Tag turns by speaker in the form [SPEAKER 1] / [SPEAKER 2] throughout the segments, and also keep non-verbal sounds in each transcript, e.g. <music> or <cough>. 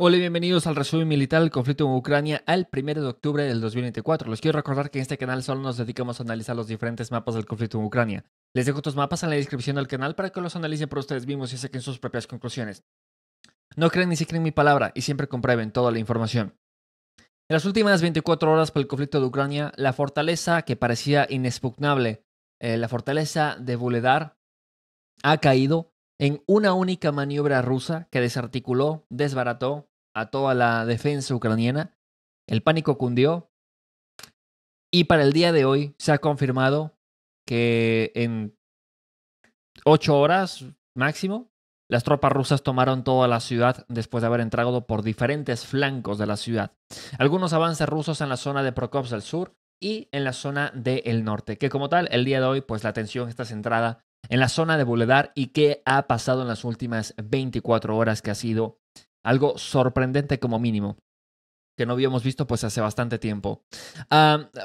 [SPEAKER 1] Hola y bienvenidos al resumen militar del conflicto en Ucrania al 1 de octubre del 2024. Les quiero recordar que en este canal solo nos dedicamos a analizar los diferentes mapas del conflicto en Ucrania. Les dejo estos mapas en la descripción del canal para que los analicen por ustedes mismos y saquen sus propias conclusiones. No crean ni siquiera en mi palabra y siempre comprueben toda la información. En las últimas 24 horas por el conflicto de Ucrania, la fortaleza que parecía inexpugnable, eh, la fortaleza de Buledar, ha caído en una única maniobra rusa que desarticuló, desbarató a toda la defensa ucraniana. El pánico cundió y para el día de hoy se ha confirmado que en ocho horas máximo las tropas rusas tomaron toda la ciudad después de haber entrado por diferentes flancos de la ciudad. Algunos avances rusos en la zona de Prokopsk al sur y en la zona del norte, que como tal, el día de hoy, pues la atención está centrada en la zona de Boulevard y qué ha pasado en las últimas 24 horas que ha sido algo sorprendente como mínimo que no habíamos visto pues hace bastante tiempo.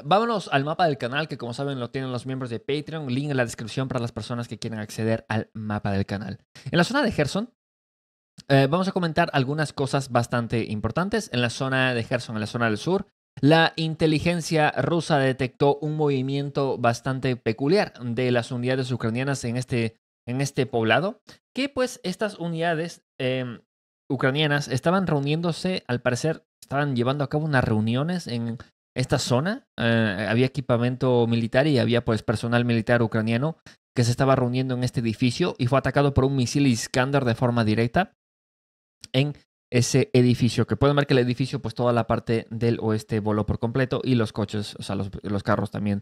[SPEAKER 1] vámonos al mapa del canal, que como saben lo tienen los miembros de Patreon, link en la descripción para las personas que quieran acceder al mapa del canal. En la zona de Gerson, eh, vamos a comentar algunas cosas bastante importantes. En la zona de Gerson, en la zona del sur, la inteligencia rusa detectó un movimiento bastante peculiar de las unidades ucranianas en este, en este poblado, que pues estas unidades em, ucranianas estaban reuniéndose, al parecer estaban llevando a cabo unas reuniones en esta zona, eh, había equipamiento militar y había pues personal militar ucraniano que se estaba reuniendo en este edificio y fue atacado por un misil Iskander de forma directa en ese edificio, que pueden ver que el edificio, pues toda la parte del oeste voló por completo y los coches, o sea, los, carros también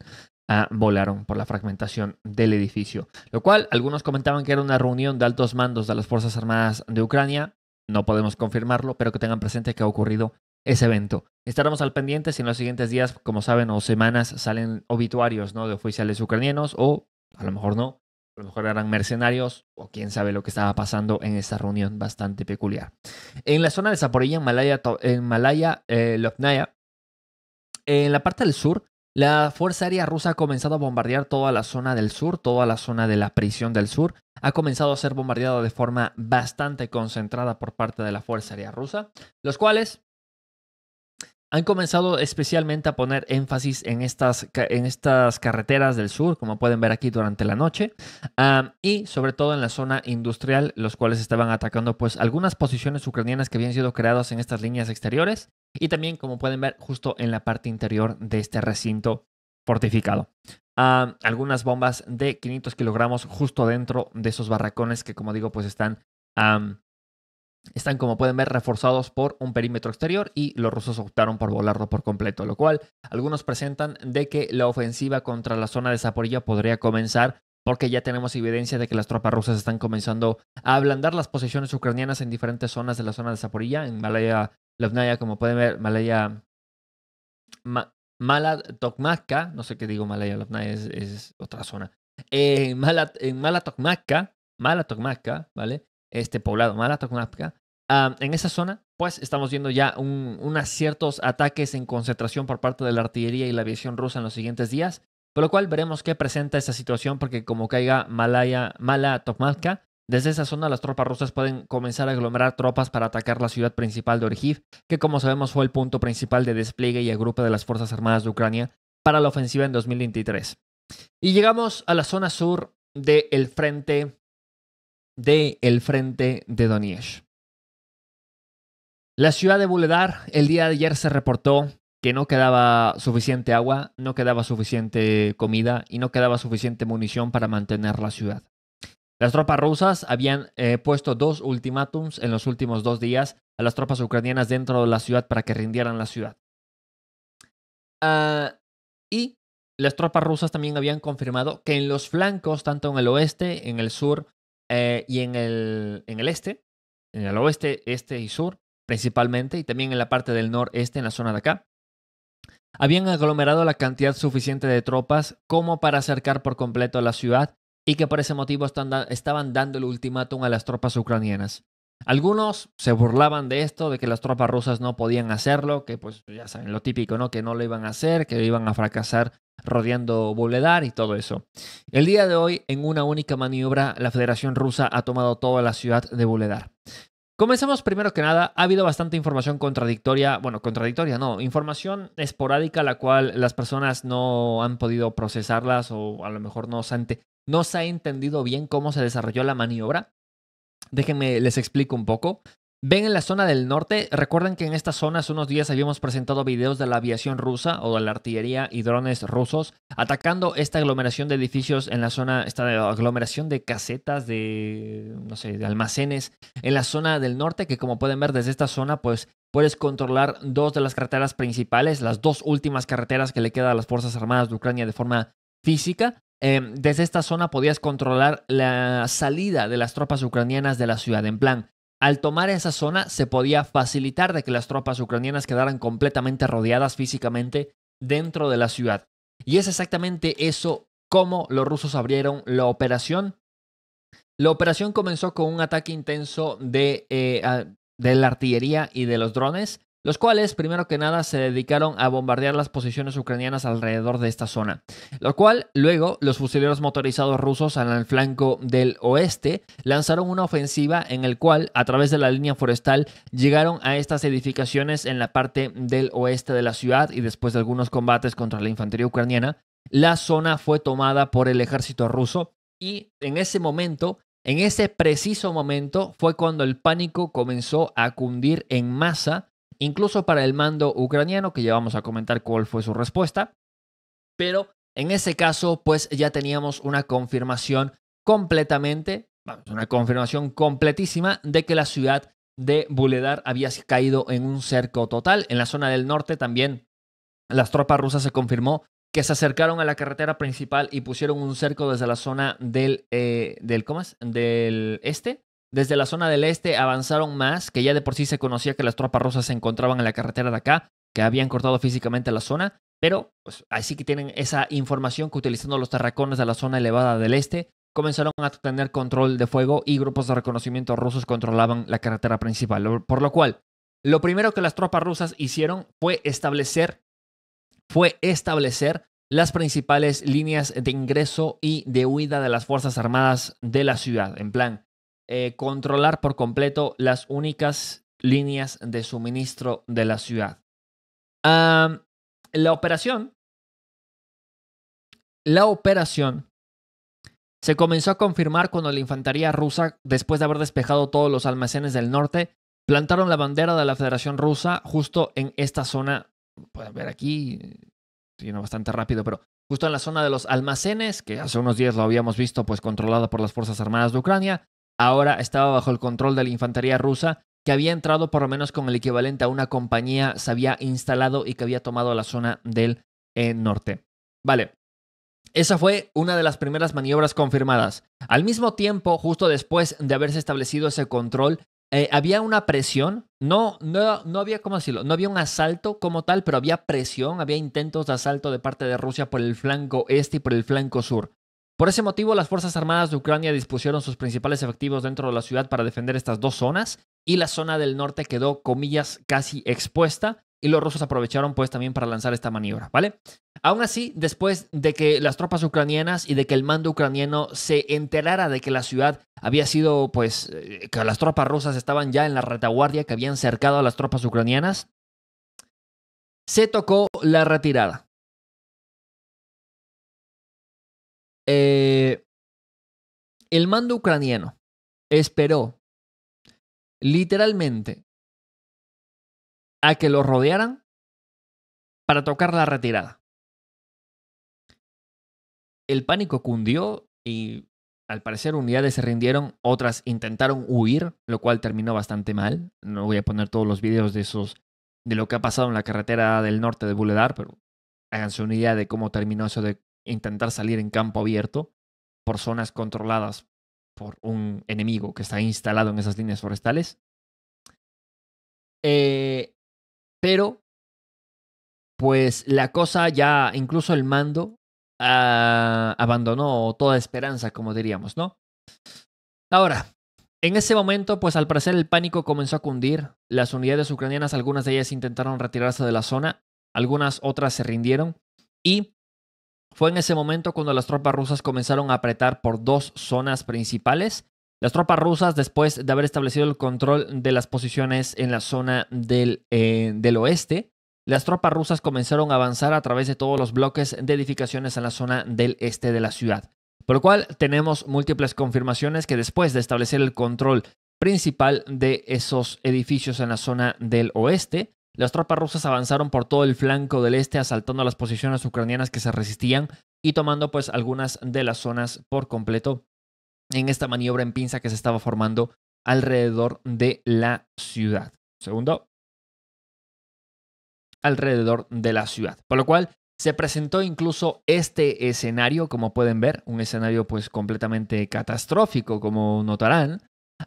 [SPEAKER 1] ah, volaron por la fragmentación del edificio. Lo cual, algunos comentaban que era una reunión de altos mandos de las Fuerzas Armadas de Ucrania, no podemos confirmarlo, pero que tengan presente que ha ocurrido ese evento. Estaremos al pendiente si en los siguientes días, como saben, o semanas salen obituarios ¿no? de oficiales ucranianos o a lo mejor no, a lo mejor eran mercenarios o quién sabe lo que estaba pasando en esa reunión bastante peculiar. En la zona de Zaporilla, en Malaya, en Malaya eh, en la parte del sur, la Fuerza Aérea Rusa ha comenzado a bombardear toda la zona del sur, toda la zona de la prisión del sur. Ha comenzado a ser bombardeada de forma bastante concentrada por parte de la Fuerza Aérea Rusa, los cuales han comenzado especialmente a poner énfasis en estas, en estas carreteras del sur, como pueden ver aquí durante la noche, y sobre todo en la zona industrial, los cuales estaban atacando pues algunas posiciones ucranianas que habían sido creadas en estas líneas exteriores y también, como pueden ver, justo en la parte interior de este recinto fortificado. algunas bombas de 500 kilogramos justo dentro de esos barracones que, como digo, pues están están, como pueden ver, reforzados por un perímetro exterior y los rusos optaron por volarlo por completo, lo cual algunos presentan de que la ofensiva contra la zona de Zaporilla podría comenzar porque ya tenemos evidencia de que las tropas rusas están comenzando a ablandar las posiciones ucranianas en diferentes zonas de la zona de Zaporilla, en Malaya Levnaya, como pueden ver, Malaya Malatokmaka, no sé qué digo Malaya Levnaya, es, otra zona, eh, En Mala en Malatokmaka Malatokmaka ¿vale? este poblado Mala, en esa zona, pues estamos viendo ya unos ciertos ataques en concentración por parte de la artillería y la aviación rusa en los siguientes días, por lo cual veremos qué presenta esa situación porque como caiga Malaya, Mala desde esa zona las tropas rusas pueden comenzar a aglomerar tropas para atacar la ciudad principal de Orjiv, que como sabemos fue el punto principal de despliegue y agrupa de las Fuerzas Armadas de Ucrania para la ofensiva en 2023. Y llegamos a la zona sur del frente del el frente de Donetsk. La ciudad de Buledar el día de ayer se reportó que no quedaba suficiente agua, no quedaba suficiente comida y no quedaba suficiente munición para mantener la ciudad. Las tropas rusas habían eh, puesto dos ultimátums en los últimos dos días a las tropas ucranianas dentro de la ciudad para que rindieran la ciudad. Ah, y las tropas rusas también habían confirmado que en los flancos, tanto en el oeste, en el sur eh, y en el, este, en el oeste, este y sur, principalmente, y también en la parte del noreste, en la zona de acá, habían aglomerado la cantidad suficiente de tropas como para acercar por completo a la ciudad y que por ese motivo estaban dando el ultimátum a las tropas ucranianas. Algunos se burlaban de esto, de que las tropas rusas no podían hacerlo, que pues ya saben lo típico, ¿no? Que no lo iban a hacer, que iban a fracasar rodeando Buledar y todo eso. El día de hoy, en una única maniobra, la Federación Rusa ha tomado toda la ciudad de Buledar Comenzamos primero que nada, ha habido bastante información contradictoria, bueno, contradictoria no, información esporádica la cual las personas no han podido procesarlas o a lo mejor no no se ha entendido bien cómo se desarrolló la maniobra. Déjenme, les explico un poco. Ven en la zona del norte, recuerden que en esta zona hace unos días habíamos presentado videos de la aviación rusa o de la artillería y drones rusos atacando esta aglomeración de edificios en la zona, esta aglomeración de casetas, de, no sé, de almacenes en la zona del norte, que como pueden ver desde esta zona, pues puedes controlar dos de las carreteras principales, las dos últimas carreteras que le quedan a las Fuerzas Armadas de Ucrania de forma física. Em, desde esta zona podías controlar la salida de las tropas ucranianas de la ciudad. En plan, al tomar esa zona se podía facilitar de que las tropas ucranianas quedaran completamente rodeadas físicamente dentro de la ciudad. Y es exactamente eso como los rusos abrieron la operación. La operación comenzó con un ataque intenso de, eh, de la artillería y de los drones los cuales primero que nada se dedicaron a bombardear las posiciones ucranianas alrededor de esta zona, lo cual luego los fusileros motorizados rusos al flanco del oeste lanzaron una ofensiva en el cual a través de la línea forestal llegaron a estas edificaciones en la parte del oeste de la ciudad y después de algunos combates contra la infantería ucraniana, la zona fue tomada por el ejército ruso y en ese momento en ese preciso momento fue cuando el pánico comenzó a cundir en masa incluso para el mando ucraniano, que ya vamos a comentar cuál fue su respuesta. Pero en ese caso, pues ya teníamos una confirmación completamente, vamos, una confirmación completísima de que la ciudad de Buledar había caído en un cerco total. En la zona del norte también las tropas rusas se confirmó que se acercaron a la carretera principal y pusieron un cerco desde la zona del, eh, del Del este desde la zona del este avanzaron más, que ya de por sí se conocía que las tropas rusas se encontraban en la carretera de acá, que habían cortado físicamente la zona, pero pues, así que tienen esa información que utilizando los terracones de la zona elevada del este, comenzaron a tener control de fuego y grupos de reconocimiento rusos controlaban la carretera principal, por lo cual lo primero que las tropas rusas hicieron fue establecer fue establecer las principales líneas de ingreso y de huida de las Fuerzas Armadas de la ciudad. En plan, eh, controlar por completo las únicas líneas de suministro de la ciudad. la operación. La operación se comenzó a confirmar cuando la infantería rusa, después de haber despejado todos los almacenes del norte, plantaron la bandera de la Federación Rusa justo en esta zona. Pueden ver aquí, sino bastante rápido, pero justo en la zona de los almacenes, que hace unos días lo habíamos visto, pues controlada por las Fuerzas Armadas de Ucrania, ahora estaba bajo el control de la infantería rusa, que había entrado por lo menos con el equivalente a una compañía, se había instalado y que había tomado la zona del eh, norte. Vale, esa fue una de las primeras maniobras confirmadas. Al mismo tiempo, justo después de haberse establecido ese control, eh, había una presión, no, no, no había, como decirlo? No había un asalto como tal, pero había presión, había intentos de asalto de parte de Rusia por el flanco este y por el flanco sur. Por ese motivo, las Fuerzas Armadas de Ucrania dispusieron sus principales efectivos dentro de la ciudad para defender estas dos zonas y la zona del norte quedó, comillas, casi expuesta y los rusos aprovecharon pues también para lanzar esta maniobra, ¿vale? Aún así, después de que las tropas ucranianas y de que el mando ucraniano se enterara de que la ciudad había sido pues eh, que las tropas rusas estaban ya en la retaguardia que habían cercado a las tropas ucranianas, se tocó la retirada.
[SPEAKER 2] Eh, el mando ucraniano esperó literalmente a que lo rodearan para tocar la retirada.
[SPEAKER 1] El pánico cundió y al parecer unidades se rindieron, otras intentaron huir, lo cual terminó bastante mal. No voy a poner todos los videos de esos de lo que ha pasado en la carretera del norte de Buledar, pero háganse una idea de cómo terminó eso de intentar salir en campo abierto por zonas controladas por un enemigo que está instalado en esas líneas forestales. Eh, pero, pues la cosa ya, incluso el mando ah, abandonó toda esperanza, como diríamos, ¿no? Ahora, en ese momento, pues al parecer el pánico comenzó a cundir. Las unidades ucranianas, algunas de ellas intentaron retirarse de la zona, algunas otras se rindieron y fue en ese momento cuando las tropas rusas comenzaron a apretar por dos zonas principales. Las tropas rusas, después de haber establecido el control de las posiciones en la zona del, eh, del oeste, las tropas rusas comenzaron a avanzar a través de todos los bloques de edificaciones en la zona del este de la ciudad. Por lo cual tenemos múltiples confirmaciones que después de establecer el control principal de esos edificios en la zona del oeste, las tropas rusas avanzaron por todo el flanco del este asaltando las posiciones ucranianas que se resistían y tomando pues algunas de las zonas por completo en esta maniobra en pinza que se estaba formando alrededor de la ciudad. Segundo, alrededor de la ciudad. Por lo cual se presentó incluso este escenario, como pueden ver, un escenario pues completamente catastrófico, como notarán.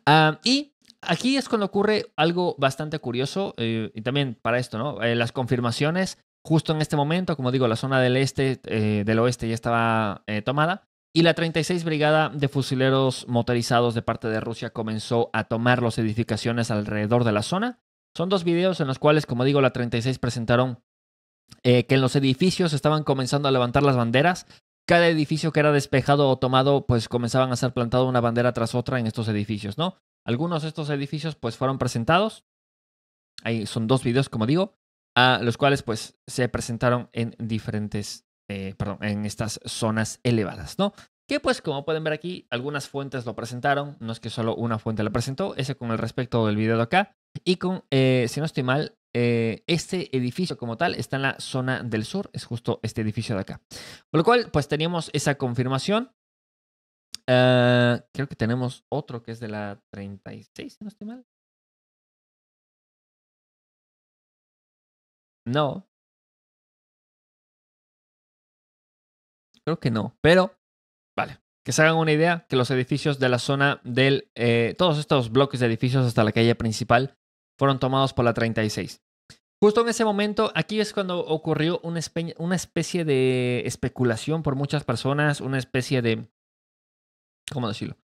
[SPEAKER 1] Ah, y Aquí es cuando ocurre algo bastante curioso, eh, y también para esto, ¿no? Eh, las confirmaciones, justo en este momento, como digo, la zona del este, eh, del oeste ya estaba tomada, y la 36 Brigada de Fusileros Motorizados de parte de Rusia comenzó a tomar las edificaciones alrededor de la zona. Son dos videos en los cuales, como digo, la 36 presentaron que en los edificios estaban comenzando a levantar las banderas cada edificio que era despejado o tomado, pues comenzaban a ser plantado una bandera tras otra en estos edificios, ¿no? Algunos de estos edificios, pues fueron presentados. Ahí son dos videos, como digo, a los cuales, pues, se presentaron en diferentes, eh, perdón, en estas zonas elevadas, ¿no? Que, pues, como pueden ver aquí, algunas fuentes lo presentaron. No es que solo una fuente la presentó. Ese con el respecto del video de acá. Y con, eh, si no estoy mal, eh, este edificio como tal está en la zona del sur, es justo este edificio de acá. Por lo cual, pues teníamos esa confirmación. Ah, creo que tenemos otro que es de la 36, si no estoy mal. No. Creo que no, pero vale. Que se hagan una idea que los edificios de la zona del... Eh, todos estos bloques de edificios hasta la calle principal fueron tomados por la 36. Justo en ese momento, aquí es cuando ocurrió una, una especie de especulación por muchas personas, una especie de... ¿Cómo decirlo?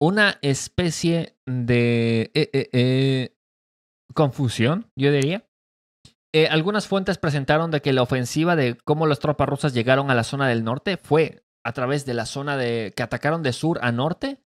[SPEAKER 1] Una especie de eh, eh, eh, confusión, yo diría, algunas fuentes presentaron de que la ofensiva de cómo las tropas rusas llegaron a la zona del norte fue a través de la zona de que atacaron de sur a norte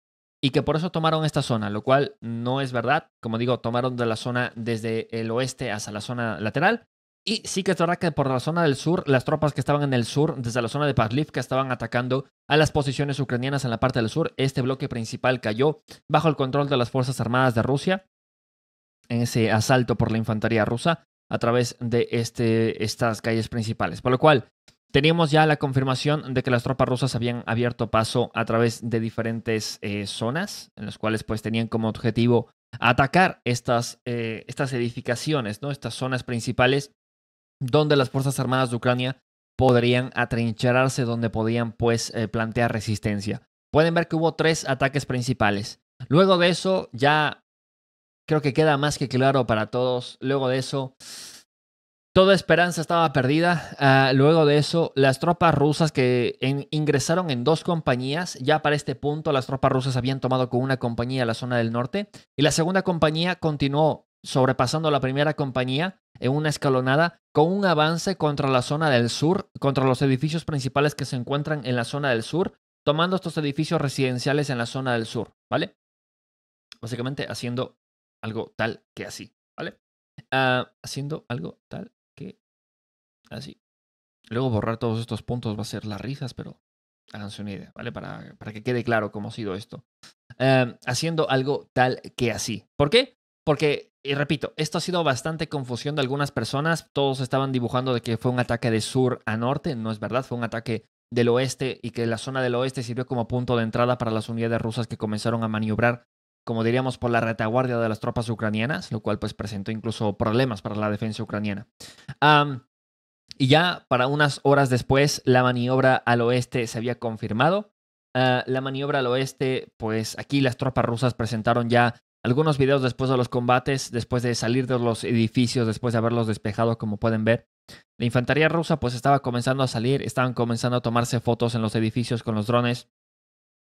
[SPEAKER 1] y que por eso tomaron esta zona, lo cual no es verdad. Como digo, tomaron de la zona desde el oeste hasta la zona lateral. Y sí que es verdad que por la zona del sur, las tropas que estaban en el sur, desde la zona de que estaban atacando a las posiciones ucranianas en la parte del sur. Este bloque principal cayó bajo el control de las Fuerzas Armadas de Rusia en ese asalto por la infantería rusa a través de este, estas calles principales. Por lo cual, Teníamos ya la confirmación de que las tropas rusas habían abierto paso a través de diferentes eh, zonas, en las cuales pues tenían como objetivo atacar estas, eh, estas edificaciones, ¿no? estas zonas principales donde las Fuerzas Armadas de Ucrania podrían atrincherarse, donde podían pues eh, plantear resistencia. Pueden ver que hubo tres ataques principales. Luego de eso, ya creo que queda más que claro para todos, luego de eso Toda esperanza estaba perdida. Ah, luego de eso, las tropas rusas que ingresaron en dos compañías, ya para este punto las tropas rusas habían tomado con una compañía la zona del norte, y la segunda compañía continuó sobrepasando la primera compañía en una escalonada con un avance contra la zona del sur, contra los edificios principales que se encuentran en la zona del sur, tomando estos edificios residenciales en la zona del sur, ¿vale? Básicamente haciendo algo tal que así, ¿vale? Ah, haciendo algo tal Así. Luego borrar todos estos puntos va a ser las risas, pero háganse una idea, ¿vale? Para, para que quede claro cómo ha sido esto. Em, haciendo algo tal que así. ¿Por qué? Porque, y repito, esto ha sido bastante confusión de algunas personas. Todos estaban dibujando de que fue un ataque de sur a norte. No es verdad, fue un ataque del oeste y que la zona del oeste sirvió como punto de entrada para las unidades rusas que comenzaron a maniobrar, como diríamos, por la retaguardia de las tropas ucranianas, lo cual pues presentó incluso problemas para la defensa ucraniana y ya para unas horas después la maniobra al oeste se había confirmado. Ah, la maniobra al oeste, pues aquí las tropas rusas presentaron ya algunos videos después de los combates, después de salir de los edificios, después de haberlos despejado, como pueden ver. La infantería rusa pues estaba comenzando a salir, estaban comenzando a tomarse fotos en los edificios con los drones.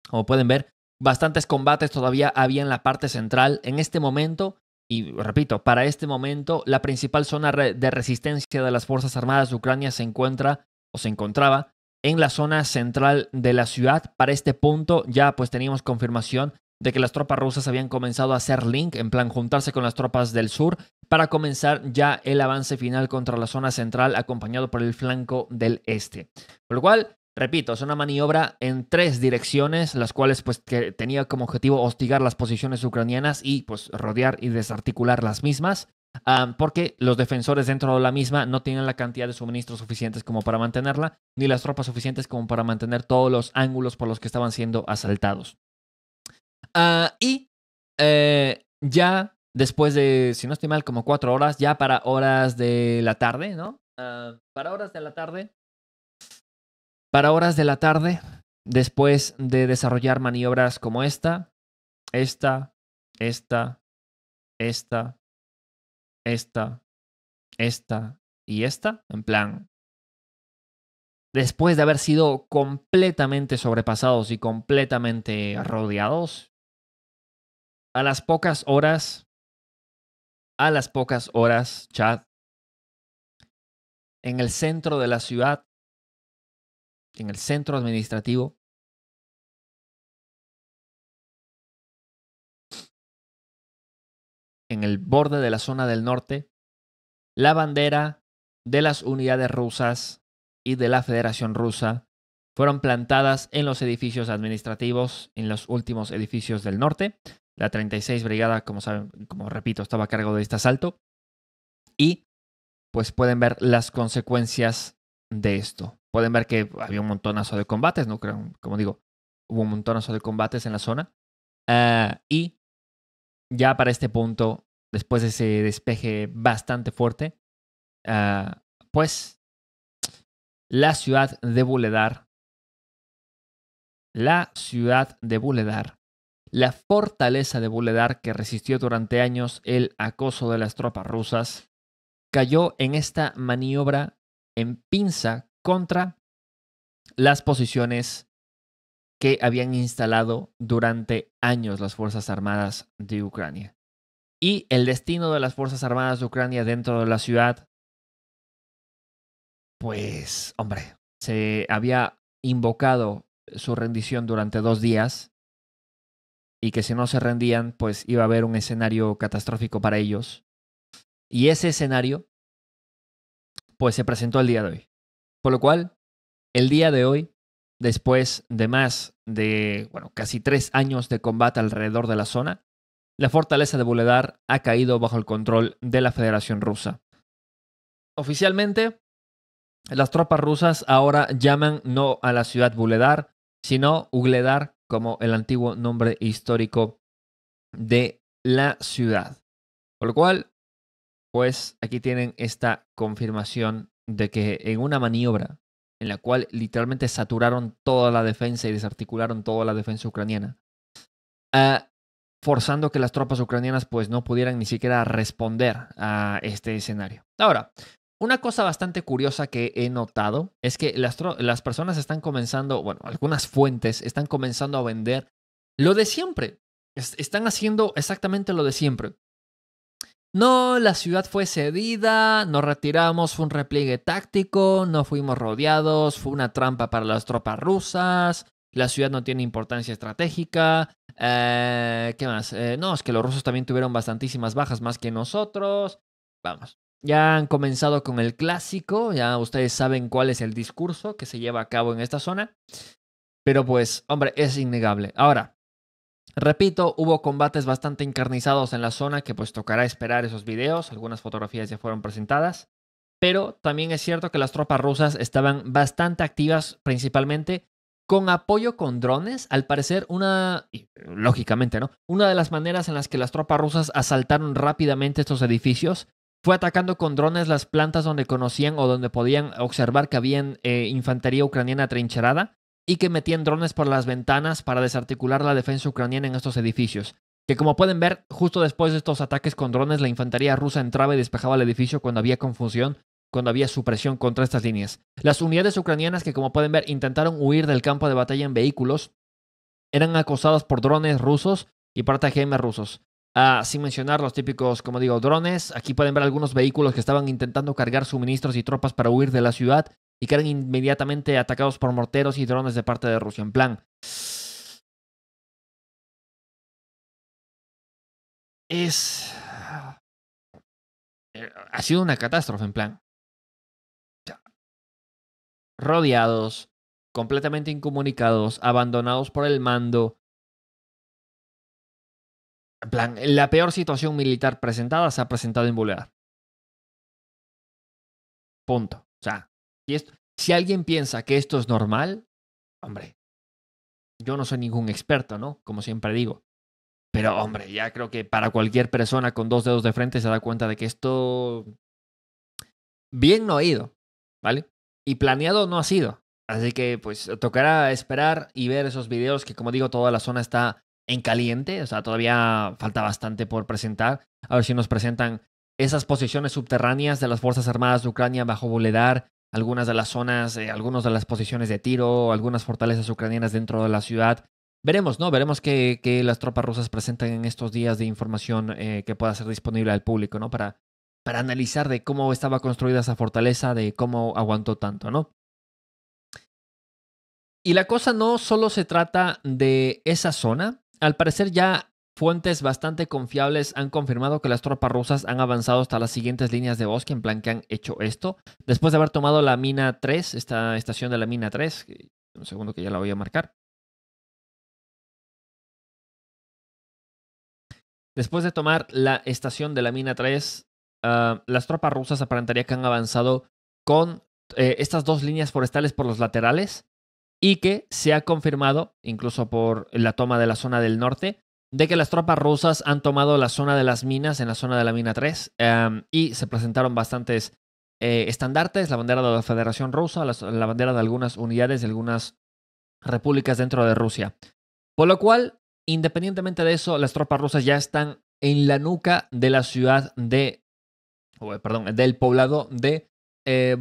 [SPEAKER 1] Como pueden ver, bastantes combates todavía había en la parte central. En este momento, y repito, para este momento la principal zona de resistencia de las Fuerzas Armadas de Ucrania se encuentra o se encontraba en la zona central de la ciudad. Para este punto ya pues teníamos confirmación de que las tropas rusas habían comenzado a hacer link, en plan juntarse con las tropas del sur, para comenzar ya el avance final contra la zona central acompañado por el flanco del este. Por lo cual, Repito, es una maniobra en tres direcciones, las cuales pues que tenía como objetivo hostigar las posiciones ucranianas y pues rodear y desarticular las mismas, porque los defensores dentro de la misma no tienen la cantidad de suministros suficientes como para mantenerla, ni las tropas suficientes como para mantener todos los ángulos por los que estaban siendo asaltados. Ah, y eh, ya después de, si no estoy mal, como cuatro horas, ya para horas de la tarde, ¿no? Ah, para horas de la tarde, para horas de la tarde, después de desarrollar maniobras como esta, esta, esta, esta, esta, esta y esta, en plan, después de haber sido completamente sobrepasados y completamente rodeados, a las pocas horas, a las
[SPEAKER 2] pocas horas, chat, en el centro de la ciudad en el centro administrativo. en el borde de la zona del
[SPEAKER 1] norte, la bandera de las unidades rusas y de la Federación Rusa fueron plantadas en los edificios administrativos, en los últimos edificios del norte. La 36 Brigada, como saben, como repito, estaba a cargo de este asalto. Y pues pueden ver las consecuencias de esto pueden ver que había un montonazo de combates, ¿no? Como digo, hubo un montonazo de combates en la zona. Ah, y ya para este punto, después de ese despeje bastante fuerte, ah, pues la ciudad de Buledar, la ciudad de Buledar, la fortaleza de Buledar que resistió durante años el acoso de las tropas rusas, cayó en esta maniobra en pinza contra las posiciones que habían instalado durante años las Fuerzas Armadas de Ucrania. Y el destino de las Fuerzas Armadas de Ucrania dentro de la ciudad, pues, hombre, se había invocado su rendición durante dos días y que si no se rendían, pues iba a haber un escenario catastrófico para ellos. Y ese escenario, pues se presentó el día de hoy. Por lo cual, el día de hoy, después de más de bueno, casi tres años de combate alrededor de la zona, la fortaleza de Buledar ha caído bajo el control de la Federación Rusa. Oficialmente, las tropas rusas ahora llaman no a la ciudad Buledar, sino Ugledar como el antiguo nombre histórico de la ciudad. Por lo cual, pues aquí tienen esta confirmación de que en una maniobra en la cual literalmente saturaron toda la defensa y desarticularon toda la defensa ucraniana, ah, forzando que las tropas ucranianas pues no pudieran ni siquiera responder a este escenario. Ahora, una cosa bastante curiosa que he notado es que las, personas están comenzando, bueno, algunas fuentes están comenzando a vender lo de siempre. están haciendo exactamente lo de siempre. No, la ciudad fue cedida, nos retiramos, fue un repliegue táctico, no fuimos rodeados, fue una trampa para las tropas rusas, la ciudad no tiene importancia estratégica. Eh, ¿Qué más? Eh, no, es que los rusos también tuvieron bastantísimas bajas más que nosotros. Vamos. Ya han comenzado con el clásico, ya ustedes saben cuál es el discurso que se lleva a cabo en esta zona. Pero pues, hombre, es innegable. Ahora, Repito, hubo combates bastante encarnizados en la zona que pues tocará esperar esos videos, algunas fotografías ya fueron presentadas, pero también es cierto que las tropas rusas estaban bastante activas principalmente con apoyo con drones, al parecer una, lógicamente, ¿no? Una de las maneras en las que las tropas rusas asaltaron rápidamente estos edificios fue atacando con drones las plantas donde conocían o donde podían observar que habían eh, infantería ucraniana trincherada y que metían drones por las ventanas para desarticular la defensa ucraniana en estos edificios. Que como pueden ver, justo después de estos ataques con drones, la infantería rusa entraba y despejaba el edificio cuando había confusión, cuando había supresión contra estas líneas. Las unidades ucranianas que como pueden ver intentaron huir del campo de batalla en vehículos, eran acosadas por drones rusos y por TGM rusos. Ah, sin mencionar los típicos, como digo, drones. Aquí pueden ver algunos vehículos que estaban intentando cargar suministros y tropas para huir de la ciudad y quedan inmediatamente atacados por morteros y drones de parte de Rusia. En plan...
[SPEAKER 2] Es... Eh, ha sido una catástrofe, en plan.
[SPEAKER 1] Rodeados, completamente incomunicados, abandonados por el mando. En plan, la peor situación militar presentada se ha presentado en Bulgaria
[SPEAKER 2] Punto. O sea, si alguien piensa
[SPEAKER 1] que esto es normal, hombre, yo no soy ningún experto, ¿no? Como siempre digo. Pero hombre, ya creo que para cualquier persona con dos dedos de frente se da cuenta de que esto bien no ha ido, ¿vale? Y planeado no ha sido. Así que pues tocará esperar y ver esos videos que como digo, toda la zona está en caliente, o sea, todavía falta bastante por presentar. A ver si nos presentan esas posiciones subterráneas de las Fuerzas Armadas de Ucrania bajo Boledar algunas de las zonas, eh, algunas de las posiciones de tiro, algunas fortalezas ucranianas dentro de la ciudad. Veremos, ¿no? Veremos qué, las tropas rusas presentan en estos días de información eh, que pueda ser disponible al público, ¿no? Para, para analizar de cómo estaba construida esa fortaleza, de cómo aguantó tanto, ¿no? Y la cosa no solo se trata de esa zona. Al parecer ya Fuentes bastante confiables han confirmado que las tropas rusas han avanzado hasta las siguientes líneas de bosque, en plan que han hecho esto. Después de haber tomado la mina 3, esta estación de la mina 3, un segundo que ya la voy a marcar. Después de tomar la estación de la mina 3, ah, las tropas rusas aparentaría que han avanzado con eh, estas dos líneas forestales por los laterales y que se ha confirmado, incluso por la toma de la zona del norte, de que las tropas rusas han tomado la zona de las minas, en la zona de la mina 3, em, y se presentaron bastantes eh, estandartes, la bandera de la Federación Rusa, la, bandera de algunas unidades de algunas repúblicas dentro de Rusia. Por lo cual, independientemente de eso, las tropas rusas ya están en la nuca de la ciudad de, perdón, del poblado de eh,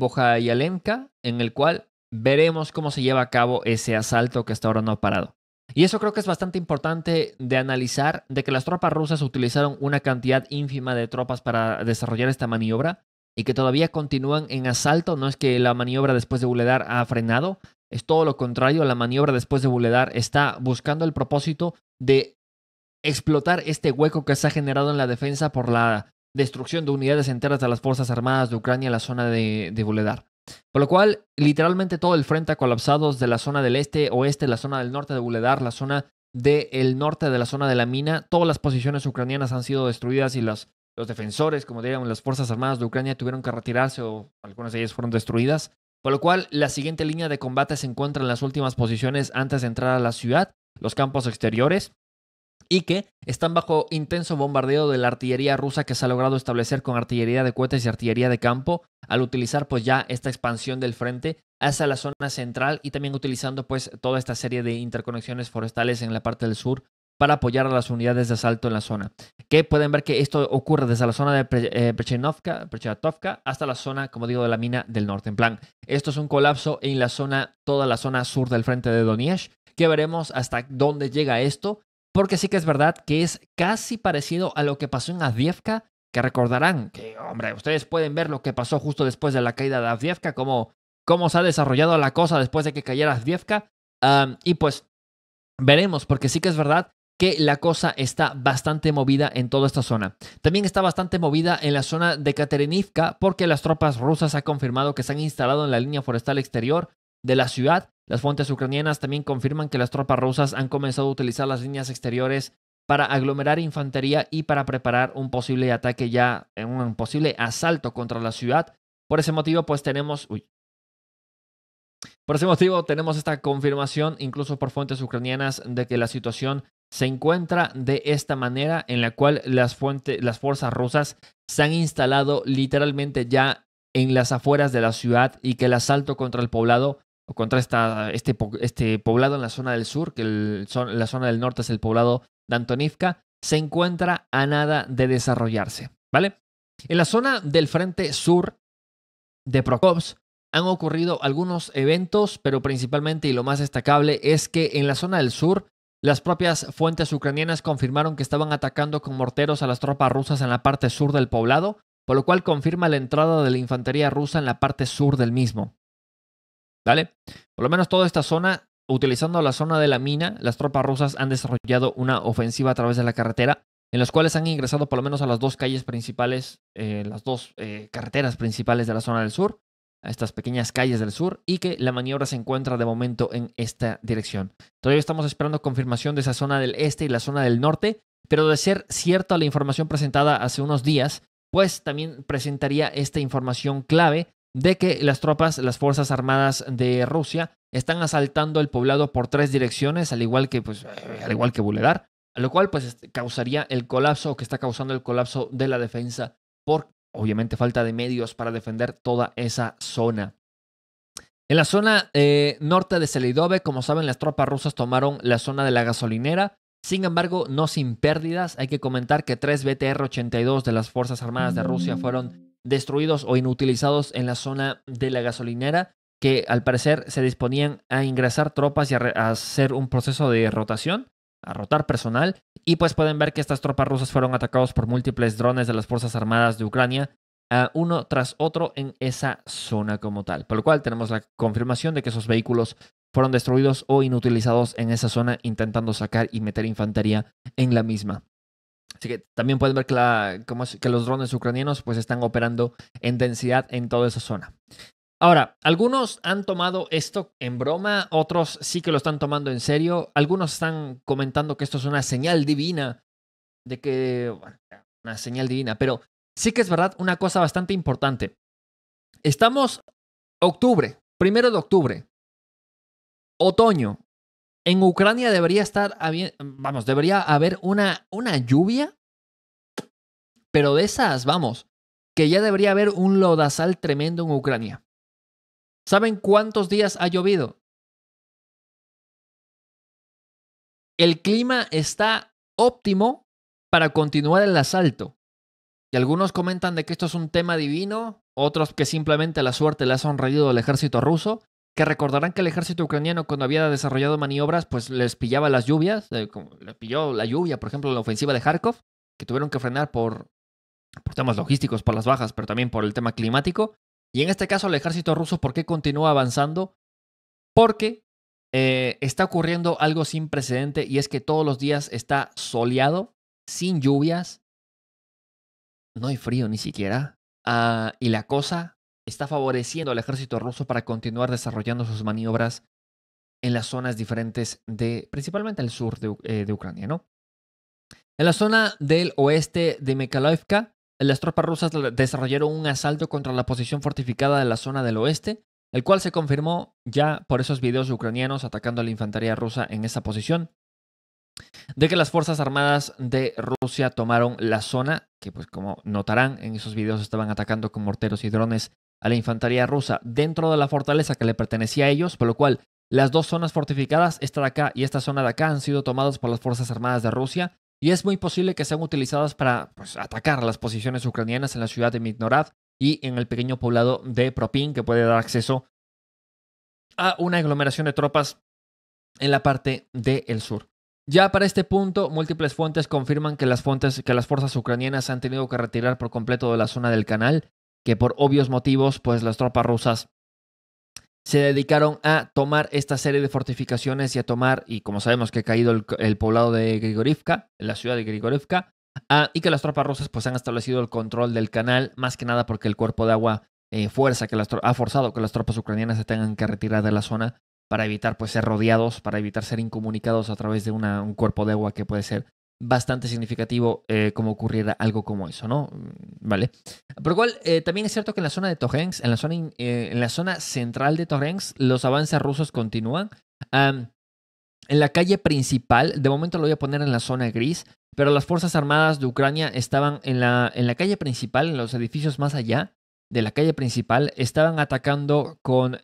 [SPEAKER 1] en el cual veremos cómo se lleva a cabo ese asalto que hasta ahora no ha parado. Y eso creo que es bastante importante de analizar, de que las tropas rusas utilizaron una cantidad ínfima de tropas para desarrollar esta maniobra y que todavía continúan en asalto. No es que la maniobra después de Buledar ha frenado, es todo lo contrario, la maniobra después de Buledar está buscando el propósito de explotar este hueco que se ha generado en la defensa por la destrucción de unidades enteras de las Fuerzas Armadas de Ucrania en la zona de, de Buledar. Por lo cual, literalmente todo el frente ha colapsado de la zona del este, oeste, la zona del norte de Buledar, la zona del norte de la zona de la mina. Todas las posiciones ucranianas han sido destruidas y los, los defensores, como dirían las Fuerzas Armadas de Ucrania, tuvieron que retirarse o algunas de ellas fueron destruidas. Por lo cual, la siguiente línea de combate se encuentra en las últimas posiciones antes de entrar a la ciudad, los campos exteriores, y que están bajo intenso bombardeo de la artillería rusa que se ha logrado establecer con artillería de cohetes y artillería de campo al utilizar pues ya esta expansión del frente hacia la zona central y también utilizando pues toda esta serie de interconexiones forestales en la parte del sur para apoyar a las unidades de asalto en la zona. Que pueden ver que esto ocurre desde la zona de eh, Prechenovka, hasta la zona, como digo, de la mina del norte. En plan, esto es un colapso en la zona, toda la zona sur del frente de Donetsk, que veremos hasta dónde llega esto porque sí que es verdad que es casi parecido a lo que pasó en Avdievka, que recordarán que, hombre, ustedes pueden ver lo que pasó justo después de la caída de Avdievka, cómo, cómo se ha desarrollado la cosa después de que cayera Avdievka, y pues veremos, porque sí que es verdad que la cosa está bastante movida en toda esta zona. También está bastante movida en la zona de Katerinivka porque las tropas rusas han confirmado que se han instalado en la línea forestal exterior de la ciudad las fuentes ucranianas también confirman que las tropas rusas han comenzado a utilizar las líneas exteriores para aglomerar infantería y para preparar un posible ataque ya, eh, un posible asalto contra la ciudad. Por ese motivo, pues tenemos... Por ese motivo, tenemos esta confirmación, incluso por fuentes ucranianas, de que la situación se encuentra de esta manera en la cual las, fuentes, las fuerzas rusas se han instalado literalmente ya en las afueras de la ciudad y que el asalto contra el poblado contra este, este, poblado en la zona del sur, que la zona del norte es el poblado de Antonivka, se encuentra a nada de desarrollarse, ¿vale? En la zona del frente sur de Prokops han ocurrido algunos eventos, pero principalmente y lo más destacable es que en la zona del sur las propias fuentes ucranianas confirmaron que estaban atacando con morteros a las tropas rusas en la parte sur del poblado, por lo cual confirma la entrada de la infantería rusa en la parte sur del mismo. ¿Vale? Por lo menos toda esta zona, utilizando la zona de la mina, las tropas rusas han desarrollado una ofensiva a través de la carretera, en las cuales han ingresado por lo menos a las dos calles principales, eh, las dos eh, carreteras principales de la zona del sur, a estas pequeñas calles del sur y que la maniobra se encuentra de momento en esta dirección. Todavía estamos esperando confirmación de esa zona del este y la zona del norte, pero de ser cierta la información presentada hace unos días, pues también presentaría esta información clave de que las tropas, las Fuerzas Armadas de Rusia, están asaltando el poblado por tres direcciones, al igual que, pues, eh, al igual que Buledar, lo cual pues, este, causaría el colapso que está causando el colapso de la defensa por, obviamente, falta de medios para defender toda esa zona. En la zona eh, norte de Selidove, como saben, las tropas rusas tomaron la zona de la gasolinera, sin embargo, no sin pérdidas. Hay que comentar que tres BTR-82 de las Fuerzas Armadas de Rusia fueron destruidos o inutilizados en la zona de la gasolinera, que al parecer se disponían a ingresar tropas y a, hacer un proceso de rotación, a rotar personal, y pues pueden ver que estas tropas rusas fueron atacados por múltiples drones de las Fuerzas Armadas de Ucrania, ah, uno tras otro en esa zona como tal, por lo cual tenemos la confirmación de que esos vehículos fueron destruidos o inutilizados en esa zona intentando sacar y meter infantería en la misma. Así que también pueden ver que, los drones ucranianos pues están operando en densidad en toda esa zona. Ahora, algunos han tomado esto en broma, otros sí que lo están tomando en serio, algunos están comentando que esto es una señal divina, de que, una señal divina, pero sí que es verdad una cosa bastante importante. Estamos octubre, primero de octubre, otoño, en Ucrania debería estar, vamos, debería haber una, una lluvia, pero de esas, vamos, que ya debería haber un lodazal tremendo en Ucrania. ¿Saben cuántos días ha
[SPEAKER 2] llovido? El clima está
[SPEAKER 1] óptimo para continuar el asalto. Y algunos comentan de que esto es un tema divino, otros que simplemente la suerte le ha sonreído al ejército ruso que recordarán que el ejército ucraniano cuando había desarrollado maniobras, pues les pillaba las lluvias, eh, les pilló la lluvia, por ejemplo, la ofensiva de Kharkov, que tuvieron que frenar por, temas logísticos, por las bajas, pero también por el tema climático. Y en este caso, el ejército ruso, ¿por qué continúa avanzando? Porque eh, está ocurriendo algo sin precedente y es que todos los días está soleado, sin lluvias, no hay frío ni siquiera, ah, y la cosa está favoreciendo al ejército ruso para continuar desarrollando sus maniobras en las zonas diferentes de, principalmente el sur eh, de, Ucrania, ¿no? En la zona del oeste de mekhalovka las tropas rusas desarrollaron un asalto contra la posición fortificada de la zona del oeste, el cual se confirmó ya por esos videos ucranianos atacando a la infantería rusa en esa posición, de que las Fuerzas Armadas de Rusia tomaron la zona, que pues como notarán en esos videos estaban atacando con morteros y drones a la infantería rusa dentro de la fortaleza que le pertenecía a ellos, por lo cual las dos zonas fortificadas, esta de acá y esta zona de acá, han sido tomadas por las Fuerzas Armadas de Rusia y es muy posible que sean utilizadas para pues, atacar las posiciones ucranianas en la ciudad de Midnorad y en el pequeño poblado de Propín, que puede dar acceso a una aglomeración de tropas en la parte del sur. Ya para este punto, múltiples fuentes confirman que las, fuentes, que las fuerzas ucranianas han tenido que retirar por completo de la zona del canal que por obvios motivos, pues las tropas rusas se dedicaron a tomar esta serie de fortificaciones y a tomar, y como sabemos que ha caído el, poblado de Grigorivka, la ciudad de Grigorivka, ah, y que las tropas rusas pues han establecido el control del canal, más que nada porque el cuerpo de agua eh, fuerza que las, ha forzado que las tropas ucranianas se tengan que retirar de la zona para evitar pues ser rodeados, para evitar ser incomunicados a través de un cuerpo de agua que puede ser bastante significativo eh, como ocurriera algo como eso, ¿no? Mm, vale. Por lo cual, eh, también es cierto que en la zona de Torrens, en la zona, eh, en la zona central de Torrens, los avances rusos continúan. en la calle principal, de momento lo voy a poner en la zona gris, pero las Fuerzas Armadas de Ucrania estaban en la, en la calle principal, en los edificios más allá de la calle principal, estaban atacando con,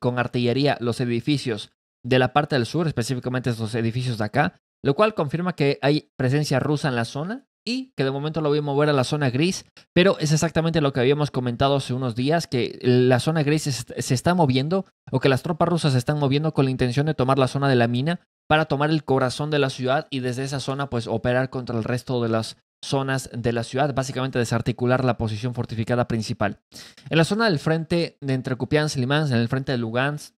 [SPEAKER 1] con artillería los edificios de la parte del sur, específicamente estos edificios de acá, lo cual confirma que hay presencia rusa en la zona y que de momento lo voy a mover a la zona gris, pero es exactamente lo que habíamos comentado hace unos días, que la zona gris se, está moviendo o que las tropas rusas se están moviendo con la intención de tomar la zona de la mina para tomar el corazón de la ciudad y desde esa zona pues operar contra el resto de las zonas de la ciudad, básicamente desarticular la posición fortificada principal. En la zona del frente de entre Kupiansk y en el frente de Lugansk,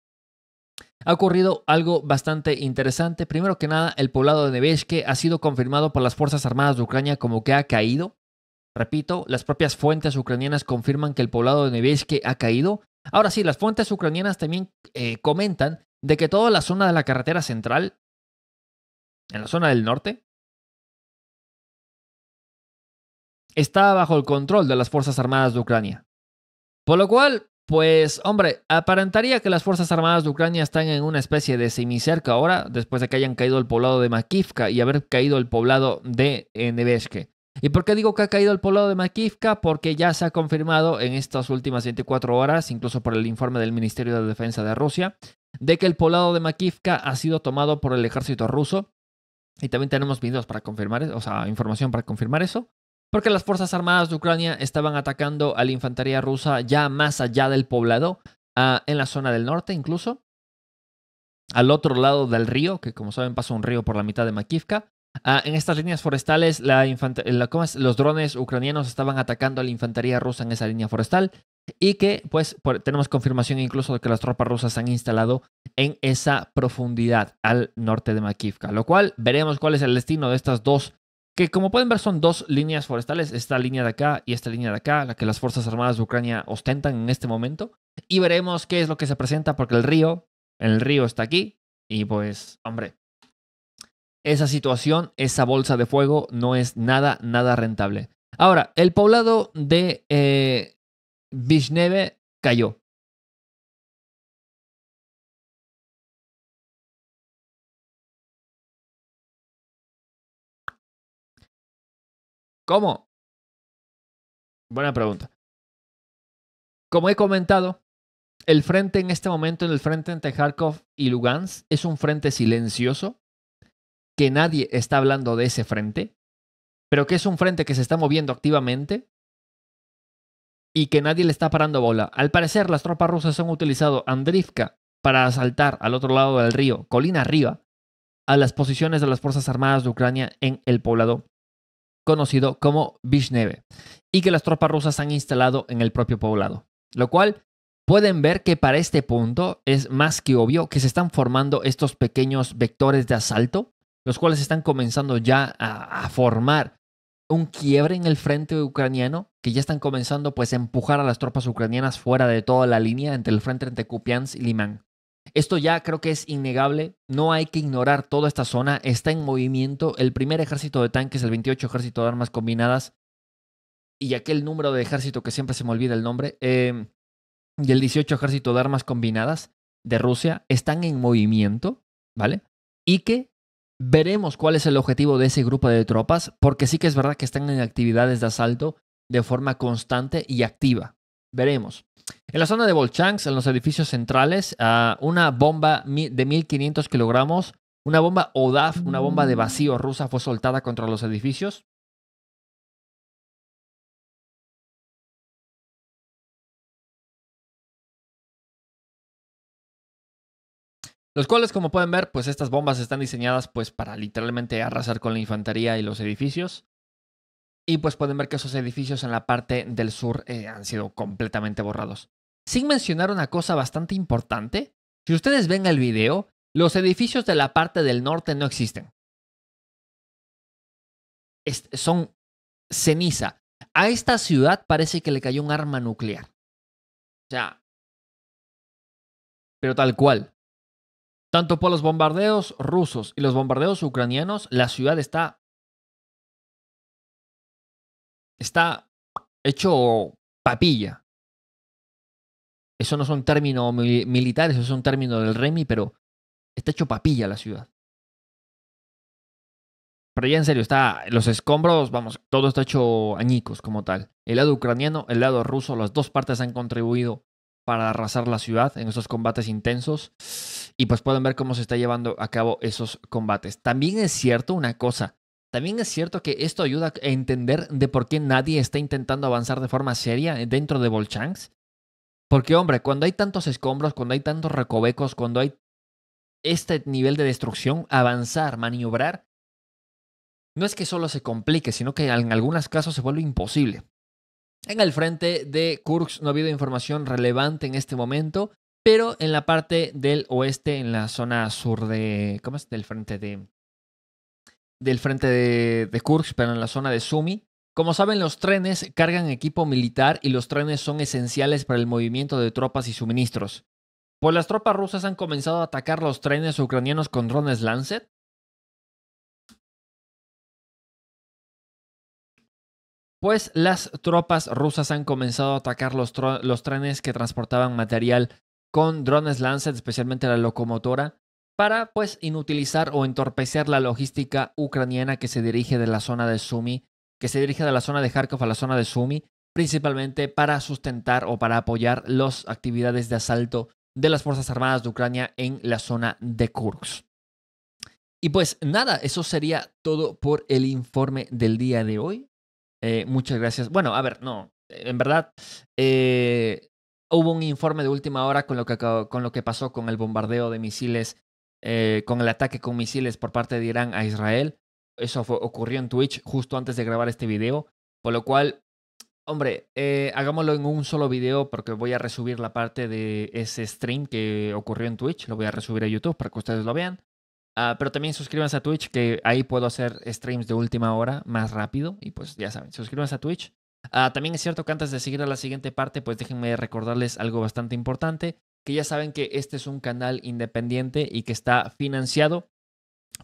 [SPEAKER 1] ha ocurrido algo bastante interesante. Primero que nada, el poblado de Nebeske ha sido confirmado por las Fuerzas Armadas de Ucrania como que ha caído. Repito, las propias fuentes ucranianas confirman que el poblado de Neveske ha caído. Ahora sí, las fuentes ucranianas también eh, comentan de que toda la zona de la carretera central, en la zona del
[SPEAKER 2] norte, está bajo el control de las
[SPEAKER 1] Fuerzas Armadas de Ucrania. Por lo cual, pues, hombre, aparentaría que las Fuerzas Armadas de Ucrania están en una especie de semicerca ahora, después de que hayan caído el poblado de Makivka y haber caído el poblado de eh, Nebeshke. ¿Y por qué digo que ha caído el poblado de Makivka? Porque ya se ha confirmado en estas últimas 24 horas, incluso por el informe del Ministerio de Defensa de Rusia, de que el poblado de Makivka ha sido tomado por el ejército ruso. Y también tenemos videos para confirmar, e, o sea, información para confirmar eso porque las Fuerzas Armadas de Ucrania estaban atacando a la infantería rusa ya más allá del poblado, ah, en la zona del norte incluso, al otro lado del río, que como saben pasa un río por la mitad de Makivka. Ah, en estas líneas forestales, la los drones ucranianos estaban atacando a la infantería rusa en esa línea forestal y que pues tenemos confirmación incluso de que las tropas rusas se han instalado en esa profundidad al norte de Makivka, lo cual veremos cuál es el destino de estas dos que como pueden ver son dos líneas forestales, esta línea de acá y esta línea de acá, la que las Fuerzas Armadas de Ucrania ostentan en este momento. Y veremos qué es lo que se presenta porque el río, el río está aquí y pues, hombre, esa situación, esa bolsa de fuego no es nada, nada rentable. Ahora, el poblado de eh, cayó.
[SPEAKER 2] ¿Cómo? Buena
[SPEAKER 1] pregunta. Como he comentado, el frente en este momento, en el frente entre Kharkov y Lugansk, es un frente silencioso, que nadie está hablando de ese frente, pero que es un frente que se está moviendo activamente y que nadie le está parando bola. Al parecer, las tropas rusas han utilizado Andrivka para asaltar al otro lado del río, colina arriba, a las posiciones de las Fuerzas Armadas de Ucrania en el poblado conocido como Vishneve, y que las tropas rusas han instalado en el propio poblado. Lo cual pueden ver que para este punto es más que obvio que se están formando estos pequeños vectores de asalto, los cuales están comenzando ya a, formar un quiebre en el frente ucraniano, que ya están comenzando pues a empujar a las tropas ucranianas fuera de toda la línea entre el frente entre Kupiansk y Limán. Esto ya creo que es innegable, no hay que ignorar toda esta zona, está en movimiento el primer ejército de tanques, el 28 ejército de armas combinadas y aquel número de ejército que siempre se me olvida el nombre, em, y el 18 ejército de armas combinadas de Rusia, están en movimiento, ¿vale? Y que veremos cuál es el objetivo de ese grupo de tropas, porque sí que es verdad que están en actividades de asalto de forma constante y activa, Veremos. En la zona de Volchanks, en los edificios centrales, ah, una bomba de 1500 kilogramos, una bomba ODAF, una bomba de vacío rusa fue soltada contra los edificios. Los cuales, como pueden ver, pues estas bombas están diseñadas pues para literalmente arrasar con la infantería y los edificios y pues pueden ver que esos edificios en la parte del sur eh, han sido completamente borrados. Sin mencionar una cosa bastante importante, si ustedes ven el video, los edificios de la parte del norte no existen. son ceniza. A esta ciudad parece que le cayó un arma nuclear. O sea, pero tal cual. Tanto por los bombardeos rusos y los bombardeos ucranianos, la
[SPEAKER 2] ciudad está está hecho papilla. Eso no son términos militar, eso es un
[SPEAKER 1] término del Remy, pero está hecho papilla la ciudad. Pero ya en serio, está los escombros, vamos, todo está hecho añicos como tal. El lado ucraniano, el lado ruso, las dos partes han contribuido para arrasar la ciudad en esos combates intensos. Y pues pueden ver cómo se está llevando a cabo esos combates. También es cierto una cosa, también es cierto que esto ayuda a entender de por qué nadie está intentando avanzar de forma seria dentro de Volchanks. Porque, hombre, cuando hay tantos escombros, cuando hay tantos recovecos, cuando hay este nivel de destrucción, avanzar, maniobrar, no es que solo se complique, sino que en algunos casos se vuelve imposible. En el frente de kurks no ha habido información relevante en este momento, pero en la parte del oeste, en la zona sur de. ¿Cómo es? Del frente de del frente de, Kursk, pero en la zona de Sumi. Como saben, los trenes cargan equipo militar y los trenes son esenciales para el movimiento de tropas y suministros. Pues las tropas rusas han comenzado a atacar los trenes ucranianos con drones Lancet. Pues las tropas rusas han comenzado a atacar los, los trenes que transportaban material con drones Lancet, especialmente la locomotora, para pues inutilizar o entorpecer la logística ucraniana que se dirige de la zona de Sumi, que se dirige de la zona de Kharkov a la zona de Sumy, principalmente para sustentar o para apoyar las actividades de asalto de las Fuerzas Armadas de Ucrania en la zona de Kursk. Y pues nada, eso sería todo por el informe del día de hoy. Eh, muchas gracias. Bueno, a ver, no, en verdad, eh, hubo un informe de última hora con lo, que, con lo que pasó con el bombardeo de misiles eh, con el ataque con misiles por parte de Irán a Israel. Eso ocurrió en Twitch justo antes de grabar este video, por lo cual, hombre, eh, hagámoslo en un solo video porque voy a resubir la parte de ese stream que ocurrió en Twitch, lo voy a resubir a YouTube para que ustedes lo vean. Ah, pero también suscríbanse a Twitch, que ahí puedo hacer streams de última hora más rápido. Y pues ya saben, suscríbanse a Twitch. Ah, también es cierto que antes de seguir a la siguiente parte, pues déjenme recordarles algo bastante importante que ya saben que este es un canal independiente y que está financiado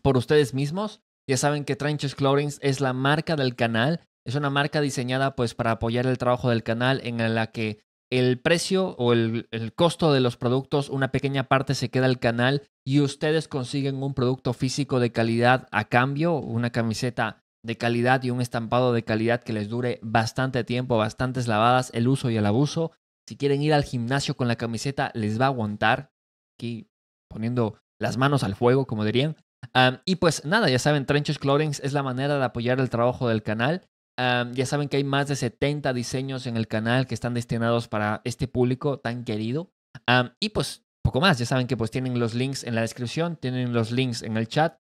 [SPEAKER 1] por ustedes mismos. Ya saben que Trenches Clorings es la marca del canal, es una marca diseñada pues para apoyar el trabajo del canal en la que el precio o el, el, costo de los productos, una pequeña parte se queda al canal y ustedes consiguen un producto físico de calidad a cambio, una camiseta de calidad y un estampado de calidad que les dure bastante tiempo, bastantes lavadas, el uso y el abuso. Si quieren ir al gimnasio con la camiseta, les va a aguantar. Aquí poniendo las manos al fuego, como dirían. y pues nada, ya saben, Trenches Clothings es la manera de apoyar el trabajo del canal. ya saben que hay más de 70 diseños en el canal que están destinados para este público tan querido. y pues poco más, ya saben que pues tienen los links en la descripción, tienen los links en el chat.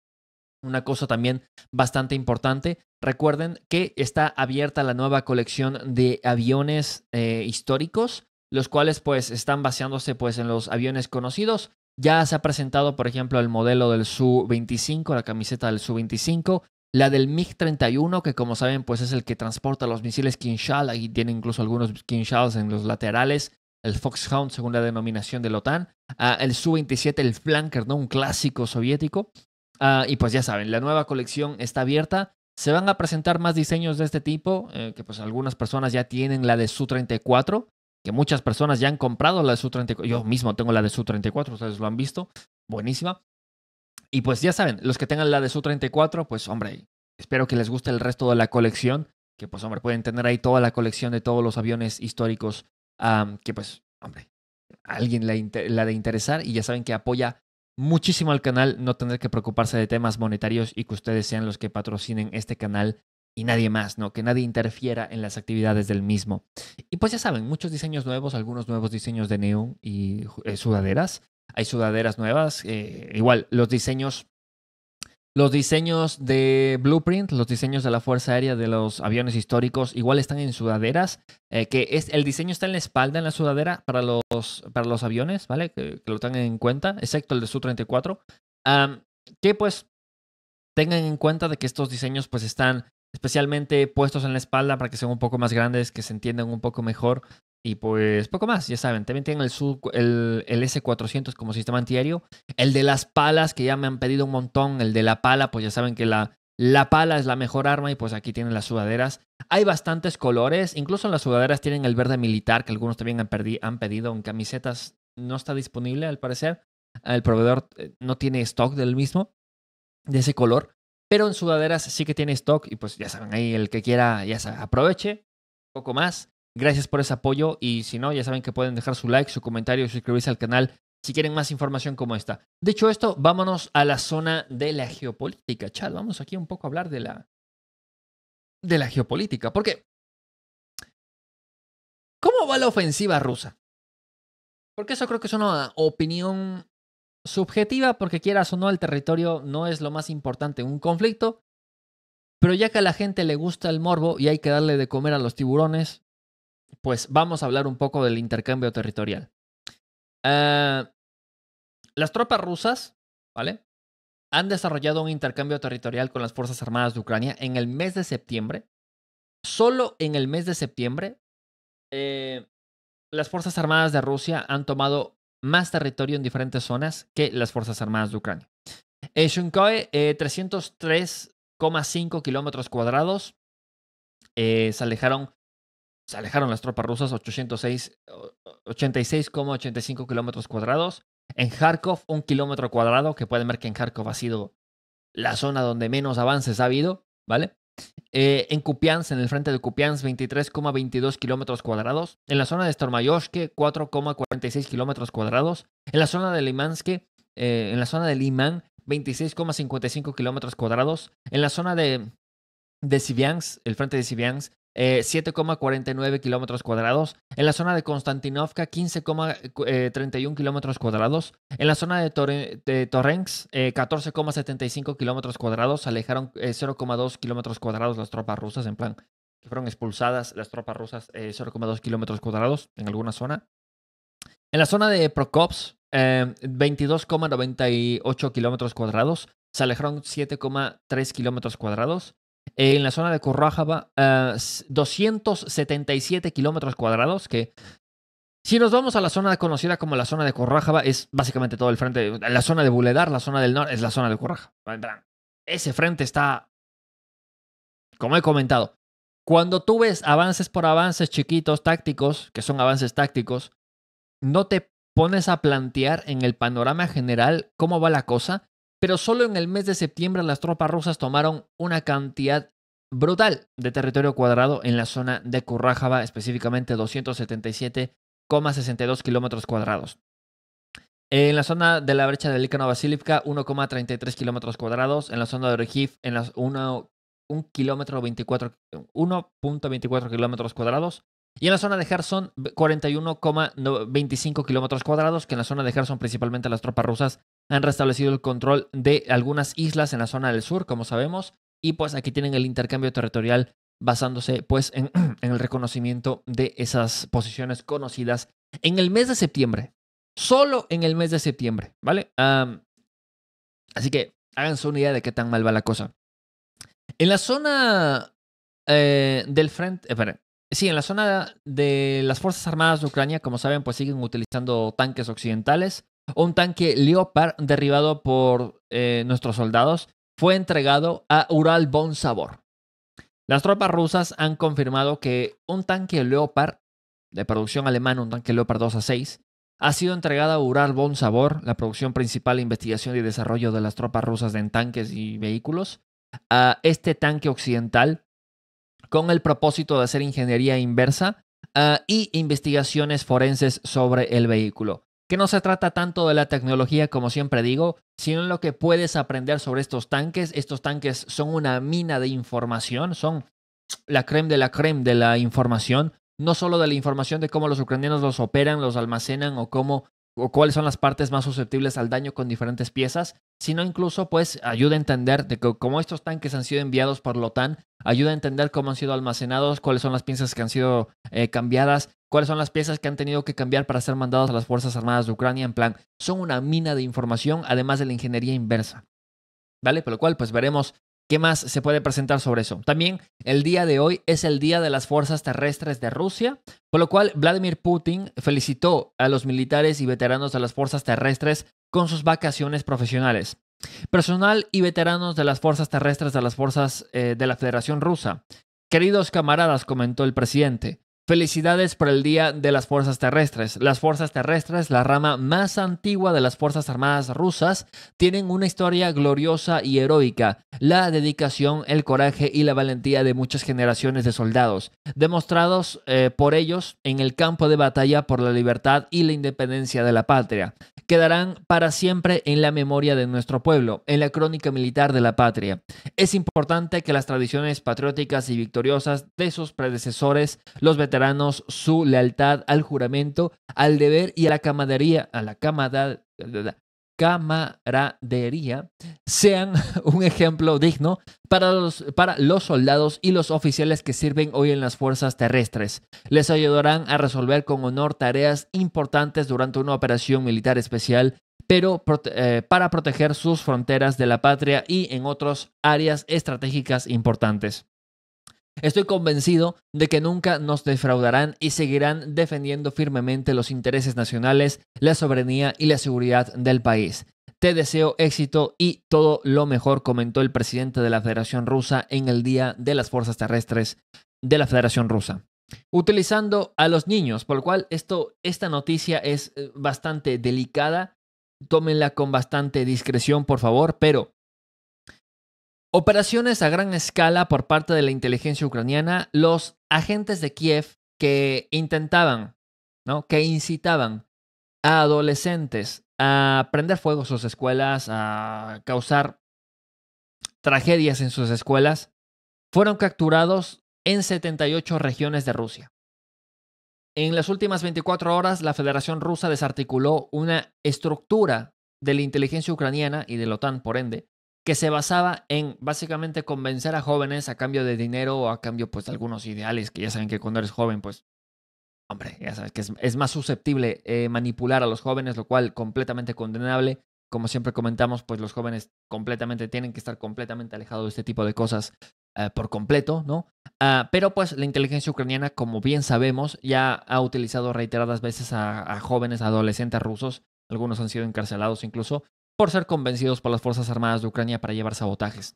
[SPEAKER 1] Una cosa también bastante importante, recuerden que está abierta la nueva colección de aviones eh, históricos los cuales pues están basándose pues en los aviones conocidos. Ya se ha presentado, por ejemplo, el modelo del Su-25, la camiseta del Su-25, la del MiG-31, que como saben pues es el que transporta los misiles Kinshal, ahí tiene incluso algunos Kinshals en los laterales, el Foxhound según la denominación de la OTAN, ah, el Su-27, el Flanker, ¿no? un clásico soviético. Ah, y pues ya saben, la nueva colección está abierta, se van a presentar más diseños de este tipo, eh, que pues algunas personas ya tienen la de Su-34, que muchas personas ya han comprado la de Su-34. Yo mismo tengo la de Su-34, ustedes lo han visto. Buenísima. Y pues ya saben, los que tengan la de Su-34, pues hombre, espero que les guste el resto de la colección. Que pues hombre, pueden tener ahí toda la colección de todos los aviones históricos. que pues, hombre, alguien la, la de interesar. Y ya saben que apoya muchísimo al canal no tener que preocuparse de temas monetarios y que ustedes sean los que patrocinen este canal y nadie más, ¿no? Que nadie interfiera en las actividades del mismo. Y pues ya saben, muchos diseños nuevos, algunos nuevos diseños de neón y eh, sudaderas. Hay sudaderas nuevas, eh, igual los diseños los diseños de Blueprint, los diseños de la Fuerza Aérea de los aviones históricos, igual están en sudaderas, eh, que es, el diseño está en la espalda, en la sudadera, para los, para los aviones, ¿vale? Que, lo tengan en cuenta, excepto el de Su-34. que pues tengan en cuenta de que estos diseños pues están especialmente puestos en la espalda para que sean un poco más grandes, que se entiendan un poco mejor. Y pues poco más, ya saben. También tienen el, el, S400 como sistema antiaéreo. El de las palas, que ya me han pedido un montón. El de la pala, pues ya saben que la, la pala es la mejor arma y pues aquí tienen las sudaderas. Hay bastantes colores. Incluso en las sudaderas tienen el verde militar, que algunos también han, han pedido. En camisetas no está disponible, al parecer. El proveedor eh, no tiene stock del mismo, de ese color. Pero en sudaderas sí que tiene stock y pues ya saben, ahí el que quiera, ya saben, aproveche un poco más. Gracias por ese apoyo y si no, ya saben que pueden dejar su like, su comentario, suscribirse al canal si quieren más información como esta. Dicho esto, vámonos a la zona de la geopolítica, chaval. Vamos aquí un poco a hablar de la, de la geopolítica. ¿Por qué? ¿cómo va la ofensiva rusa? Porque eso creo que es una opinión subjetiva porque quieras o no el territorio no es lo más importante en un conflicto, pero ya que a la gente le gusta el morbo y hay que darle de comer a los tiburones, pues vamos a hablar un poco del intercambio territorial. Ah, las tropas rusas, ¿vale? Han desarrollado un intercambio territorial con las Fuerzas Armadas de Ucrania en el mes de septiembre. Solo en el mes de septiembre, eh, las Fuerzas Armadas de Rusia han tomado más territorio en diferentes zonas que las Fuerzas Armadas de Ucrania. Shunkoe, eh, 303,5 kilómetros cuadrados. Eh, se alejaron se alejaron las tropas rusas 86,85 kilómetros cuadrados. En Kharkov, un kilómetro cuadrado, que pueden ver que en Kharkov ha sido la zona donde menos avances ha habido, ¿vale? Eh, en Kupiansk, en el frente de Kupiansk, 23,22 kilómetros cuadrados. En la zona de Stormayoshke, 4,46 kilómetros cuadrados. En la zona de Limansk, eh, en la zona de Liman, 26,55 kilómetros cuadrados. En la zona de, de Sibiansk, el frente de Sibians, 7,49 eh, kilómetros cuadrados. En la zona de Konstantinovka, 15,31 eh, kilómetros cuadrados. En la zona de, Torrens 14,75 eh, kilómetros cuadrados. Alejaron 0,2 kilómetros cuadrados las tropas rusas, en plan, que fueron expulsadas las tropas rusas 0,2 kilómetros cuadrados en alguna zona. En la zona de Prokops, 22,98 kilómetros cuadrados. Se alejaron 7,3 kilómetros cuadrados en la zona de eh, setenta 277 kilómetros cuadrados, que si nos vamos a la zona conocida como la zona de Corrájava, es básicamente todo el frente, la zona de Buledar, la zona del norte, es la zona de Corrájava. Ese frente está, como he comentado, cuando tú ves avances por avances chiquitos, tácticos, que son avances tácticos, no te pones a plantear en el panorama general cómo va la cosa, pero solo en el mes de septiembre las tropas rusas tomaron una cantidad brutal de territorio cuadrado en la zona de Currájava, específicamente 277,62 kilómetros cuadrados. En la zona de la brecha de Lícano Basílica, 1,33 kilómetros cuadrados. En la zona de Rejiv, en las kilómetro 1.24 kilómetros cuadrados. Y en la zona de Gerson, 41,25 kilómetros cuadrados, que en la zona de Gerson principalmente las tropas rusas han restablecido el control de algunas islas en la zona del sur, como sabemos, y pues aquí tienen el intercambio territorial basándose pues en, <clears throat> el reconocimiento de esas posiciones conocidas en el mes de septiembre, solo en el mes de septiembre, ¿vale? así que háganse una idea de qué tan mal va la cosa. En la zona eh, del frente, eh, sí, en la zona de las Fuerzas Armadas de Ucrania, como saben, pues siguen utilizando tanques occidentales un tanque Leopard derribado por eh, nuestros soldados fue entregado a Ural Bon Las tropas rusas han confirmado que un tanque Leopard de producción alemana, un tanque Leopard 2 a 6, ha sido entregado a Ural Bon la producción principal de investigación y desarrollo de las tropas rusas en tanques y vehículos, a este tanque occidental con el propósito de hacer ingeniería inversa ah, y investigaciones forenses sobre el vehículo que no se trata tanto de la tecnología, como siempre digo, sino lo que puedes aprender sobre estos tanques. Estos tanques son una mina de información, son la creme de la creme de la información, no solo de la información de cómo los ucranianos los operan, los almacenan o cómo o cuáles son las partes más susceptibles al daño con diferentes piezas, sino incluso pues ayuda a entender de cómo estos tanques han sido enviados por la OTAN, ayuda a entender cómo han sido almacenados, cuáles son las piezas que han sido eh, cambiadas, cuáles son las piezas que han tenido que cambiar para ser mandados a las Fuerzas Armadas de Ucrania. En plan, son una mina de información, además de la ingeniería inversa. ¿Vale? Por lo cual, pues veremos qué más se puede presentar sobre eso. También el día de hoy es el día de las fuerzas terrestres de Rusia, por lo cual Vladimir Putin felicitó a los militares y veteranos de las fuerzas terrestres con sus vacaciones profesionales. Personal y veteranos de las fuerzas terrestres de las fuerzas eh, de la Federación Rusa. Queridos camaradas, comentó el presidente, Felicidades por el Día de las Fuerzas Terrestres. Las Fuerzas Terrestres, la rama más antigua de las Fuerzas Armadas rusas, tienen una historia gloriosa y heroica, la dedicación, el coraje y la valentía de muchas generaciones de soldados, demostrados eh, por ellos en el campo de batalla por la libertad y la independencia de la patria. Quedarán para siempre en la memoria de nuestro pueblo, en la crónica militar de la patria. Es importante que las tradiciones patrióticas y victoriosas de sus predecesores, los su lealtad al juramento, al deber y a la camaradería, a la camaradería sean <laughs> un ejemplo digno para los, para los soldados y los oficiales que sirven hoy en las fuerzas terrestres. Les ayudarán a resolver con honor tareas importantes durante una operación militar especial, pero eh, para proteger sus fronteras de la patria y en otras áreas estratégicas importantes. Estoy convencido de que nunca nos defraudarán y seguirán defendiendo firmemente los intereses nacionales, la soberanía y la seguridad del país. Te deseo éxito y todo lo mejor, comentó el presidente de la Federación Rusa en el Día de las Fuerzas Terrestres de la Federación Rusa. Utilizando a los niños, por lo cual esto, esta noticia es eh, bastante delicada, tómenla con bastante discreción, por favor, pero Operaciones a gran escala por parte de la inteligencia ucraniana, los agentes de Kiev que intentaban, que incitaban a adolescentes a prender fuego a sus escuelas, a causar tragedias en sus escuelas, fueron capturados en 78 regiones de Rusia. En las últimas 24 horas, la Federación Rusa desarticuló una estructura de la inteligencia ucraniana y de la OTAN, por ende, que se basaba en básicamente convencer a jóvenes a cambio de dinero o a cambio pues de algunos ideales que ya saben que cuando eres joven pues hombre, ya sabes que es, más susceptible eh, manipular a los jóvenes, lo cual completamente condenable. Como siempre comentamos, pues los jóvenes completamente tienen que estar completamente alejados de este tipo de cosas eh, por completo, ¿no? Ah, pero pues la inteligencia ucraniana, como bien sabemos, ya ha utilizado reiteradas veces a, jóvenes, adolescentes rusos, algunos han sido encarcelados incluso, por ser convencidos por las Fuerzas Armadas de Ucrania para llevar sabotajes.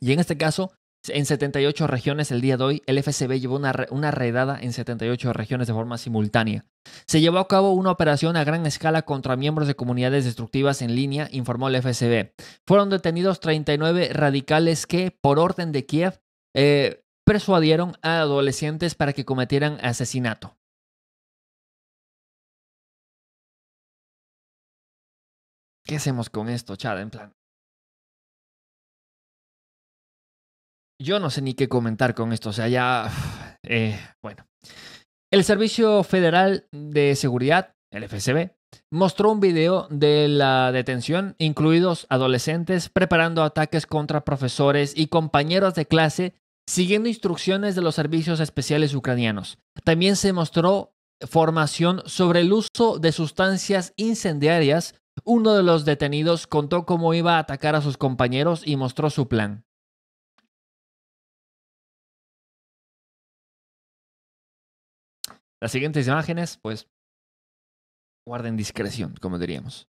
[SPEAKER 1] Y en este caso, en 78 regiones el día de hoy, el FSB llevó una, redada en 78 regiones de forma simultánea. Se llevó a cabo una operación a gran escala contra miembros de comunidades destructivas en línea, informó el FSB. Fueron detenidos 39 radicales que, por orden de Kiev, eh, persuadieron a adolescentes para que cometieran asesinato. ¿qué hacemos con esto, Chad? En plan. Yo no sé ni qué comentar con esto, o sea, ya. <sighs> Eh, bueno. El Servicio Federal de Seguridad, el FSB, mostró un video de la detención, incluidos adolescentes, preparando ataques contra profesores y compañeros de clase, siguiendo instrucciones de los servicios especiales ucranianos. También se mostró formación sobre el uso de sustancias incendiarias uno de los detenidos contó cómo iba a atacar a sus compañeros y mostró su plan. Las siguientes imágenes, pues, guarden discreción, como diríamos.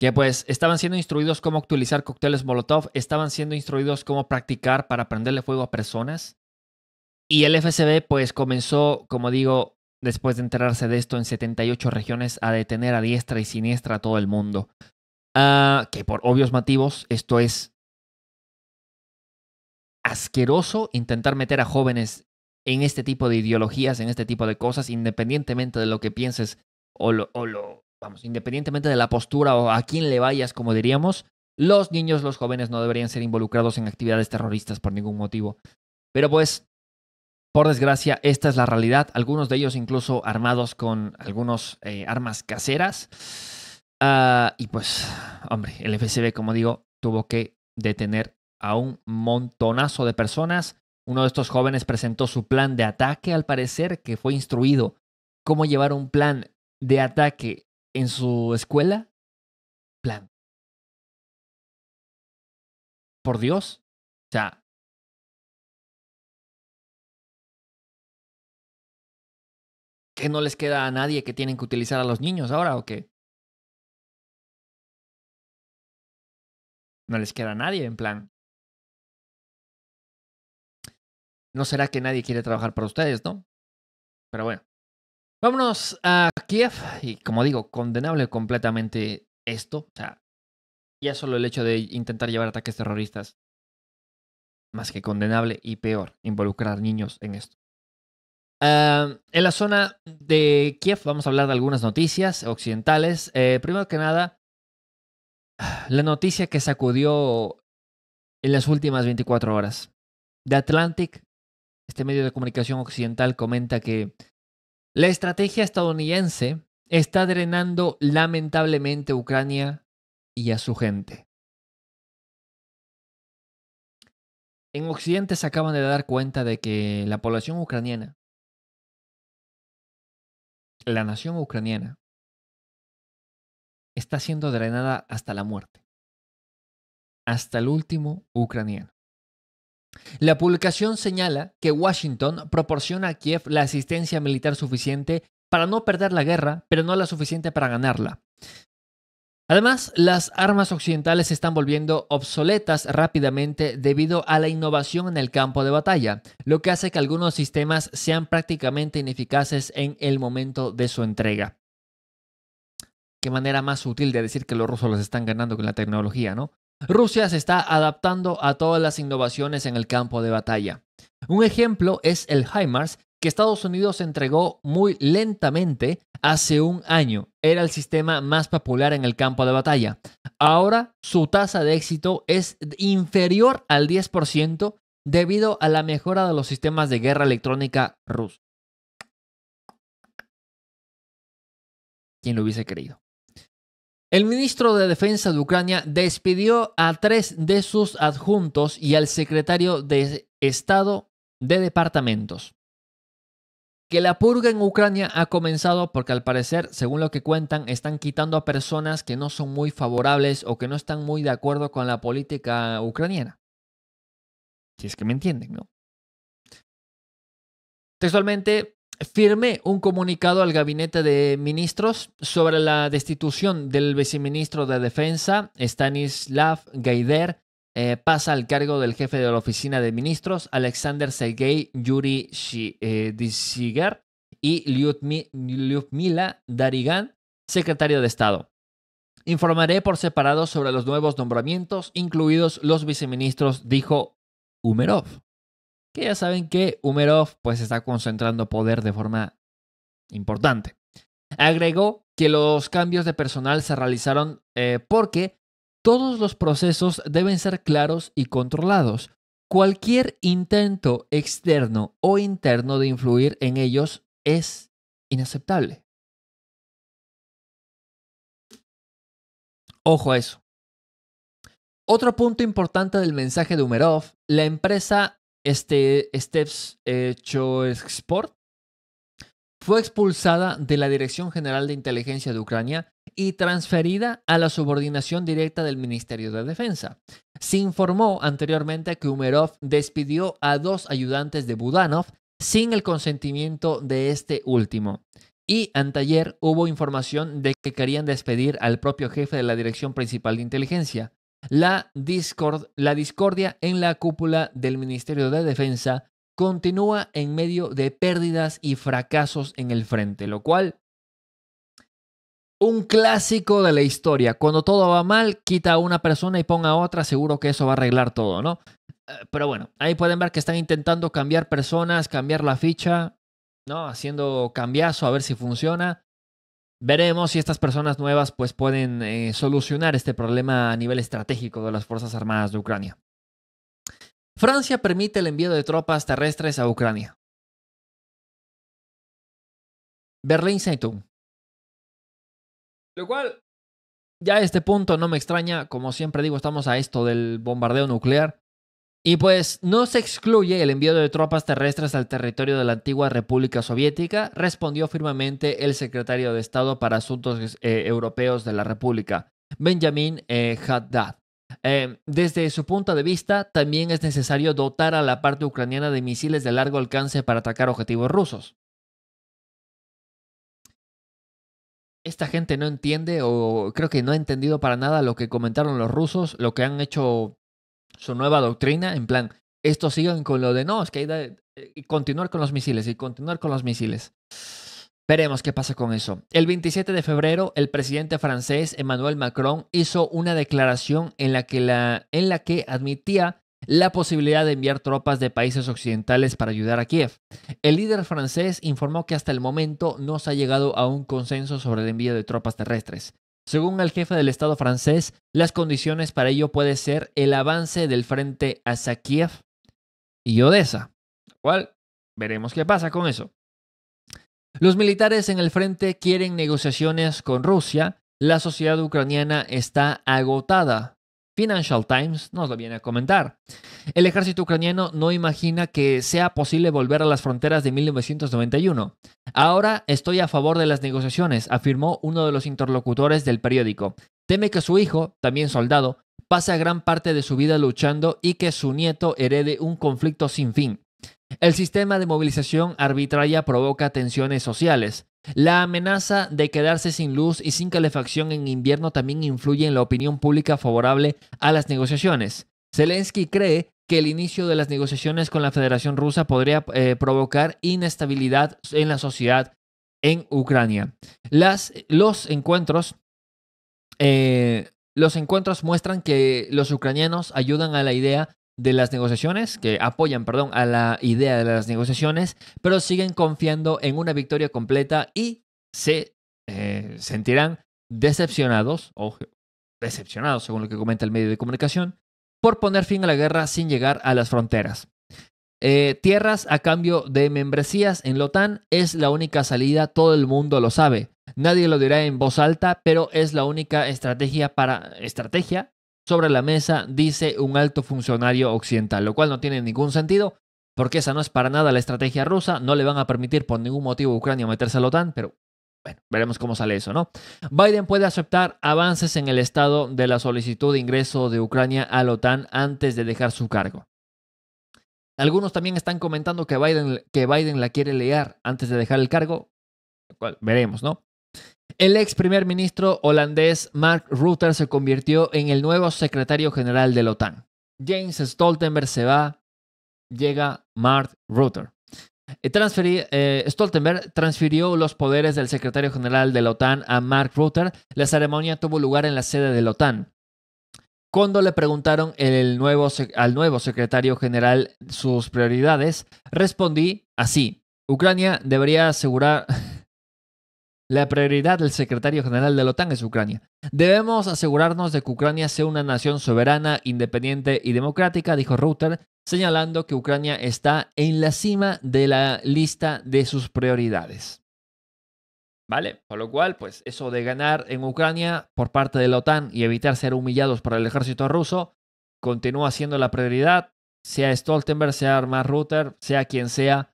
[SPEAKER 1] Que pues estaban siendo instruidos cómo actualizar cócteles Molotov, estaban siendo instruidos cómo practicar para prenderle fuego a personas. Y el FSB pues comenzó, como digo, después de enterarse de esto en 78 regiones, a detener a diestra y siniestra a todo el mundo. Ah, que por obvios motivos, esto es asqueroso intentar meter a jóvenes en este tipo de ideologías, en este tipo de cosas, independientemente de lo que pienses o lo vamos, independientemente de la postura o a quién le vayas, como diríamos, los niños, los jóvenes no deberían ser involucrados en actividades terroristas por ningún motivo. Pero pues por desgracia, esta es la realidad, algunos de ellos incluso armados con algunas eh, armas caseras. Ah, y pues, hombre, el FCB, como digo, tuvo que detener a un montonazo de personas. Uno de estos jóvenes presentó su plan de ataque, al parecer, que fue instruido cómo llevar un plan de ataque en su escuela.
[SPEAKER 2] Plan. Por Dios. O sea, que no les queda a nadie que tienen que utilizar a los niños ahora o qué? No les queda a nadie, en plan.
[SPEAKER 1] No será que nadie quiere trabajar para ustedes, ¿no? Pero bueno. Vámonos a Kiev y como digo, condenable completamente esto. O sea, ya solo el hecho de intentar llevar ataques terroristas, más que condenable y peor, involucrar niños en esto. Em, en la zona de Kiev vamos a hablar de algunas noticias occidentales. Eh, primero que nada, la noticia que sacudió en las últimas 24 horas. The Atlantic, este medio de comunicación occidental, comenta que la estrategia estadounidense está drenando lamentablemente a Ucrania y a su gente. En
[SPEAKER 2] Occidente se acaban de dar cuenta de que la población ucraniana la nación ucraniana está siendo drenada
[SPEAKER 1] hasta la muerte, hasta el último ucraniano. La publicación señala que Washington proporciona a Kiev la asistencia militar suficiente para no perder la guerra, pero no la suficiente para ganarla. Además, las armas occidentales se están volviendo obsoletas rápidamente debido a la innovación en el campo de batalla, lo que hace que algunos sistemas sean prácticamente ineficaces en el momento de su entrega. Qué manera más útil de decir que los rusos los están ganando con la tecnología, ¿no? Rusia se está adaptando a todas las innovaciones en el campo de batalla. Un ejemplo es el HIMARS, que Estados Unidos entregó muy lentamente hace un año. Era el sistema más popular en el campo de batalla. Ahora su tasa de éxito es inferior al 10% debido a la mejora de los sistemas de guerra electrónica rusos. ¿Quién lo hubiese creído? El ministro de Defensa de Ucrania despidió a tres de sus adjuntos y al secretario de Estado de departamentos que la purga en Ucrania ha comenzado porque al parecer, según lo que cuentan, están quitando a personas que no son muy favorables o que no están muy de acuerdo con la política ucraniana. Si es que me entienden, ¿no? Textualmente, firmé un comunicado al gabinete de ministros sobre la destitución del viceministro de Defensa, Stanislav Gaider, eh, pasa al cargo del jefe de la oficina de ministros, Alexander Sergei Yuri eh, Dishigar y Lyudmila Darigan, secretario de Estado. Informaré por separado sobre los nuevos nombramientos, incluidos los viceministros, dijo Umerov. Que ya saben que Umerov pues está concentrando poder de forma importante. Agregó que los cambios de personal se realizaron eh, porque todos los procesos deben ser claros y controlados. Cualquier intento externo o interno de influir en ellos es
[SPEAKER 2] inaceptable. Ojo
[SPEAKER 1] a eso. Otro punto importante del mensaje de Umerov, la empresa este, Steps Echo eh, Export fue expulsada de la Dirección General de Inteligencia de Ucrania y transferida a la subordinación directa del Ministerio de Defensa. Se informó anteriormente que Umerov despidió a dos ayudantes de Budanov sin el consentimiento de este último. Y anteayer hubo información de que querían despedir al propio jefe de la Dirección Principal de Inteligencia. la discordia en la cúpula del Ministerio de Defensa continúa en medio de pérdidas y fracasos en el frente, lo cual un clásico de la historia. Cuando todo va mal, quita a una persona y ponga a otra, seguro que eso va a arreglar todo, ¿no? Eh, pero bueno, ahí pueden ver que están intentando cambiar personas, cambiar la ficha, ¿no? Haciendo cambiazo a ver si funciona. Veremos si estas personas nuevas pues pueden eh, solucionar este problema a nivel estratégico de las Fuerzas Armadas de Ucrania. Francia permite el envío de tropas terrestres a Ucrania. Berlín Zeitung. Lo cual, ya este punto no me extraña, como siempre digo, estamos a esto del bombardeo nuclear. Y pues no se excluye el envío de tropas terrestres al territorio de la antigua República Soviética, respondió firmemente el secretario de Estado para Asuntos eh, Europeos de la República, Benjamin eh, Haddad. Eh, desde su punto de vista, también es necesario dotar a la parte ucraniana de misiles de largo alcance para atacar objetivos rusos. esta gente no entiende o creo que no ha entendido para nada lo que comentaron los rusos, lo que han hecho su nueva doctrina, en plan, esto siguen con lo de no, es que hay que eh, continuar con los misiles y continuar con los misiles. Veremos qué pasa con eso. El 27 de febrero, el presidente francés Emmanuel Macron hizo una declaración en la que, la, en la que admitía la posibilidad de enviar tropas de países occidentales para ayudar a Kiev. El líder francés informó que hasta el momento no se ha llegado a un consenso sobre el envío de tropas terrestres. Según el jefe del Estado francés, las condiciones para ello puede ser el avance del frente hacia Kiev y Odessa, lo veremos qué pasa con eso. Los militares en el frente quieren negociaciones con Rusia. La sociedad ucraniana está agotada Financial Times nos lo viene a comentar. El ejército ucraniano no imagina que sea posible volver a las fronteras de 1991. Ahora estoy a favor de las negociaciones, afirmó uno de los interlocutores del periódico. Teme que su hijo, también soldado, pase gran parte de su vida luchando y que su nieto herede un conflicto sin fin. El sistema de movilización arbitraria provoca tensiones sociales. La amenaza de quedarse sin luz y sin calefacción en invierno también influye en la opinión pública favorable a las negociaciones. Zelensky cree que el inicio de las negociaciones con la Federación Rusa podría eh, provocar inestabilidad en la sociedad en Ucrania. los, encuentros, eh, los encuentros muestran que los ucranianos ayudan a la idea de las negociaciones, que apoyan, perdón, a la idea de las negociaciones, pero siguen confiando en una victoria completa y se eh, sentirán decepcionados, o decepcionados según lo que comenta el medio de comunicación, por poner fin a la guerra sin llegar a las fronteras. Eh, tierras a cambio de membresías en la OTAN es la única salida, todo el mundo lo sabe. Nadie lo dirá en voz alta, pero es la única estrategia para, estrategia sobre la mesa, dice un alto funcionario occidental, lo cual no tiene ningún sentido, porque esa no es para nada la estrategia rusa, no le van a permitir por ningún motivo a Ucrania meterse a la OTAN, pero bueno, veremos cómo sale eso, ¿no? Biden puede aceptar avances en el estado de la solicitud de ingreso de Ucrania a la OTAN antes de dejar su cargo. Algunos también están comentando que Biden, que Biden la quiere leer antes de dejar el cargo, lo cual veremos, ¿no? El ex primer ministro holandés Mark Rutte se convirtió en el nuevo secretario general de la OTAN. James Stoltenberg se va, llega Mark Rutte. Eh, eh, Stoltenberg transfirió los poderes del secretario general de la OTAN a Mark Rutte. La ceremonia tuvo lugar en la sede de la OTAN. Cuando le preguntaron al nuevo secretario general sus prioridades, respondí así. Ucrania debería asegurar... La prioridad del secretario general de la OTAN es Ucrania. Debemos asegurarnos de que Ucrania sea una nación soberana, independiente y democrática, dijo Rutter, señalando que Ucrania está en la cima de la lista de sus prioridades. ¿Vale? Por lo cual, pues eso de ganar en Ucrania por parte de la OTAN y evitar ser humillados por el ejército ruso continúa siendo la prioridad, sea Stoltenberg, sea Armand Reuter, sea quien sea.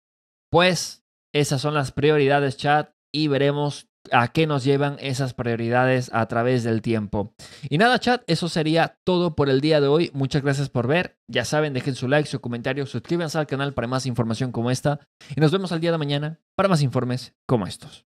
[SPEAKER 1] Pues esas son las prioridades, chat y veremos a qué nos llevan esas prioridades a través del tiempo. Y nada, chat, eso sería todo por el día de hoy. Muchas gracias por ver. Ya saben, dejen su like, su comentario, suscríbanse al canal para más información como esta. Y nos vemos al día de mañana para más informes como estos.